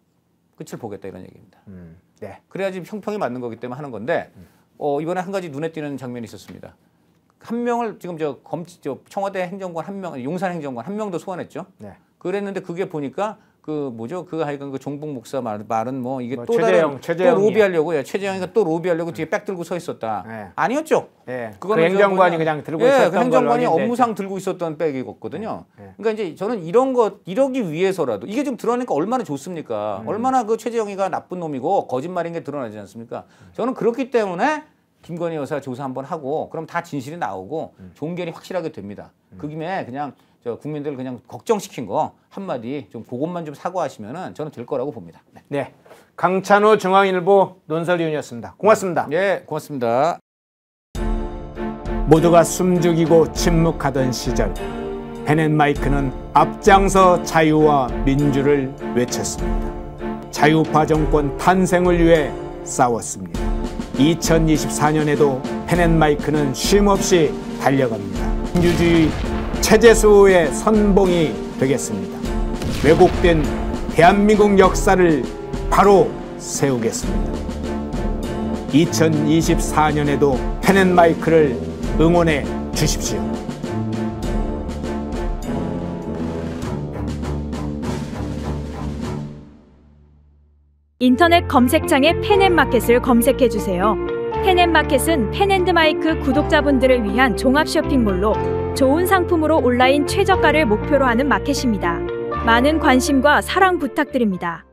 [SPEAKER 2] 끝을 보겠다 이런 얘기입니다.
[SPEAKER 1] 음. 네.
[SPEAKER 2] 그래야지 형평이 맞는 거기 때문에 하는 건데 음. 어, 이번에 한 가지 눈에 띄는 장면이 있었습니다. 한 명을 지금 저 검찰 저 청와대 행정관 한 명, 용산 행정관 한 명도 소환했죠. 네. 그랬는데 그게 보니까 그 뭐죠? 그 하여간 그 종북 목사 말, 말은 뭐 이게 뭐또 최재형, 다른 또 로비하려고 예, 최재형이가 또 로비하려고 뒤에 네. 백 들고 서 있었다. 네. 아니었죠. 네. 그거는 그 행정관이 그냥, 그냥 들고 예, 있었던 그 행정관이 업무상 들고 있었던 백이거든요. 네. 네. 그러니까 이제 저는 이런 것 이러기 위해서라도 이게 좀 드러나니까 얼마나 좋습니까? 음. 얼마나 그 최재형이가 나쁜 놈이고 거짓말인 게 드러나지 않습니까? 음. 저는 그렇기 때문에 김건희 여사 조사 한번 하고 그럼 다 진실이 나오고 음. 종결이 확실하게 됩니다. 음. 그 김에 그냥 저 국민들 그냥 걱정시킨 거 한마디 좀 그것만 좀사과하시면 저는 될 거라고 봅니다.
[SPEAKER 1] 네. 네. 강찬호 중앙일보 논설위원이었습니다. 고맙습니다. 네. 예, 네, 고맙습니다. 모두가 숨죽이고 침묵하던 시절 베넷마이크는 앞장서 자유와 민주를 외쳤습니다. 자유파 정권 탄생을 위해 싸웠습니다. 2024년에도 펜앤마이크는 쉼없이 달려갑니다. 민주주의 체제수호의 선봉이 되겠습니다. 왜곡된 대한민국 역사를 바로 세우겠습니다. 2024년에도 펜앤마이크를 응원해 주십시오. 인터넷 검색창에 팬앤마켓을 검색해주세요. 팬앤마켓은 팬앤드마이크 구독자분들을 위한 종합 쇼핑몰로 좋은 상품으로 온라인 최저가를 목표로 하는 마켓입니다. 많은 관심과 사랑 부탁드립니다.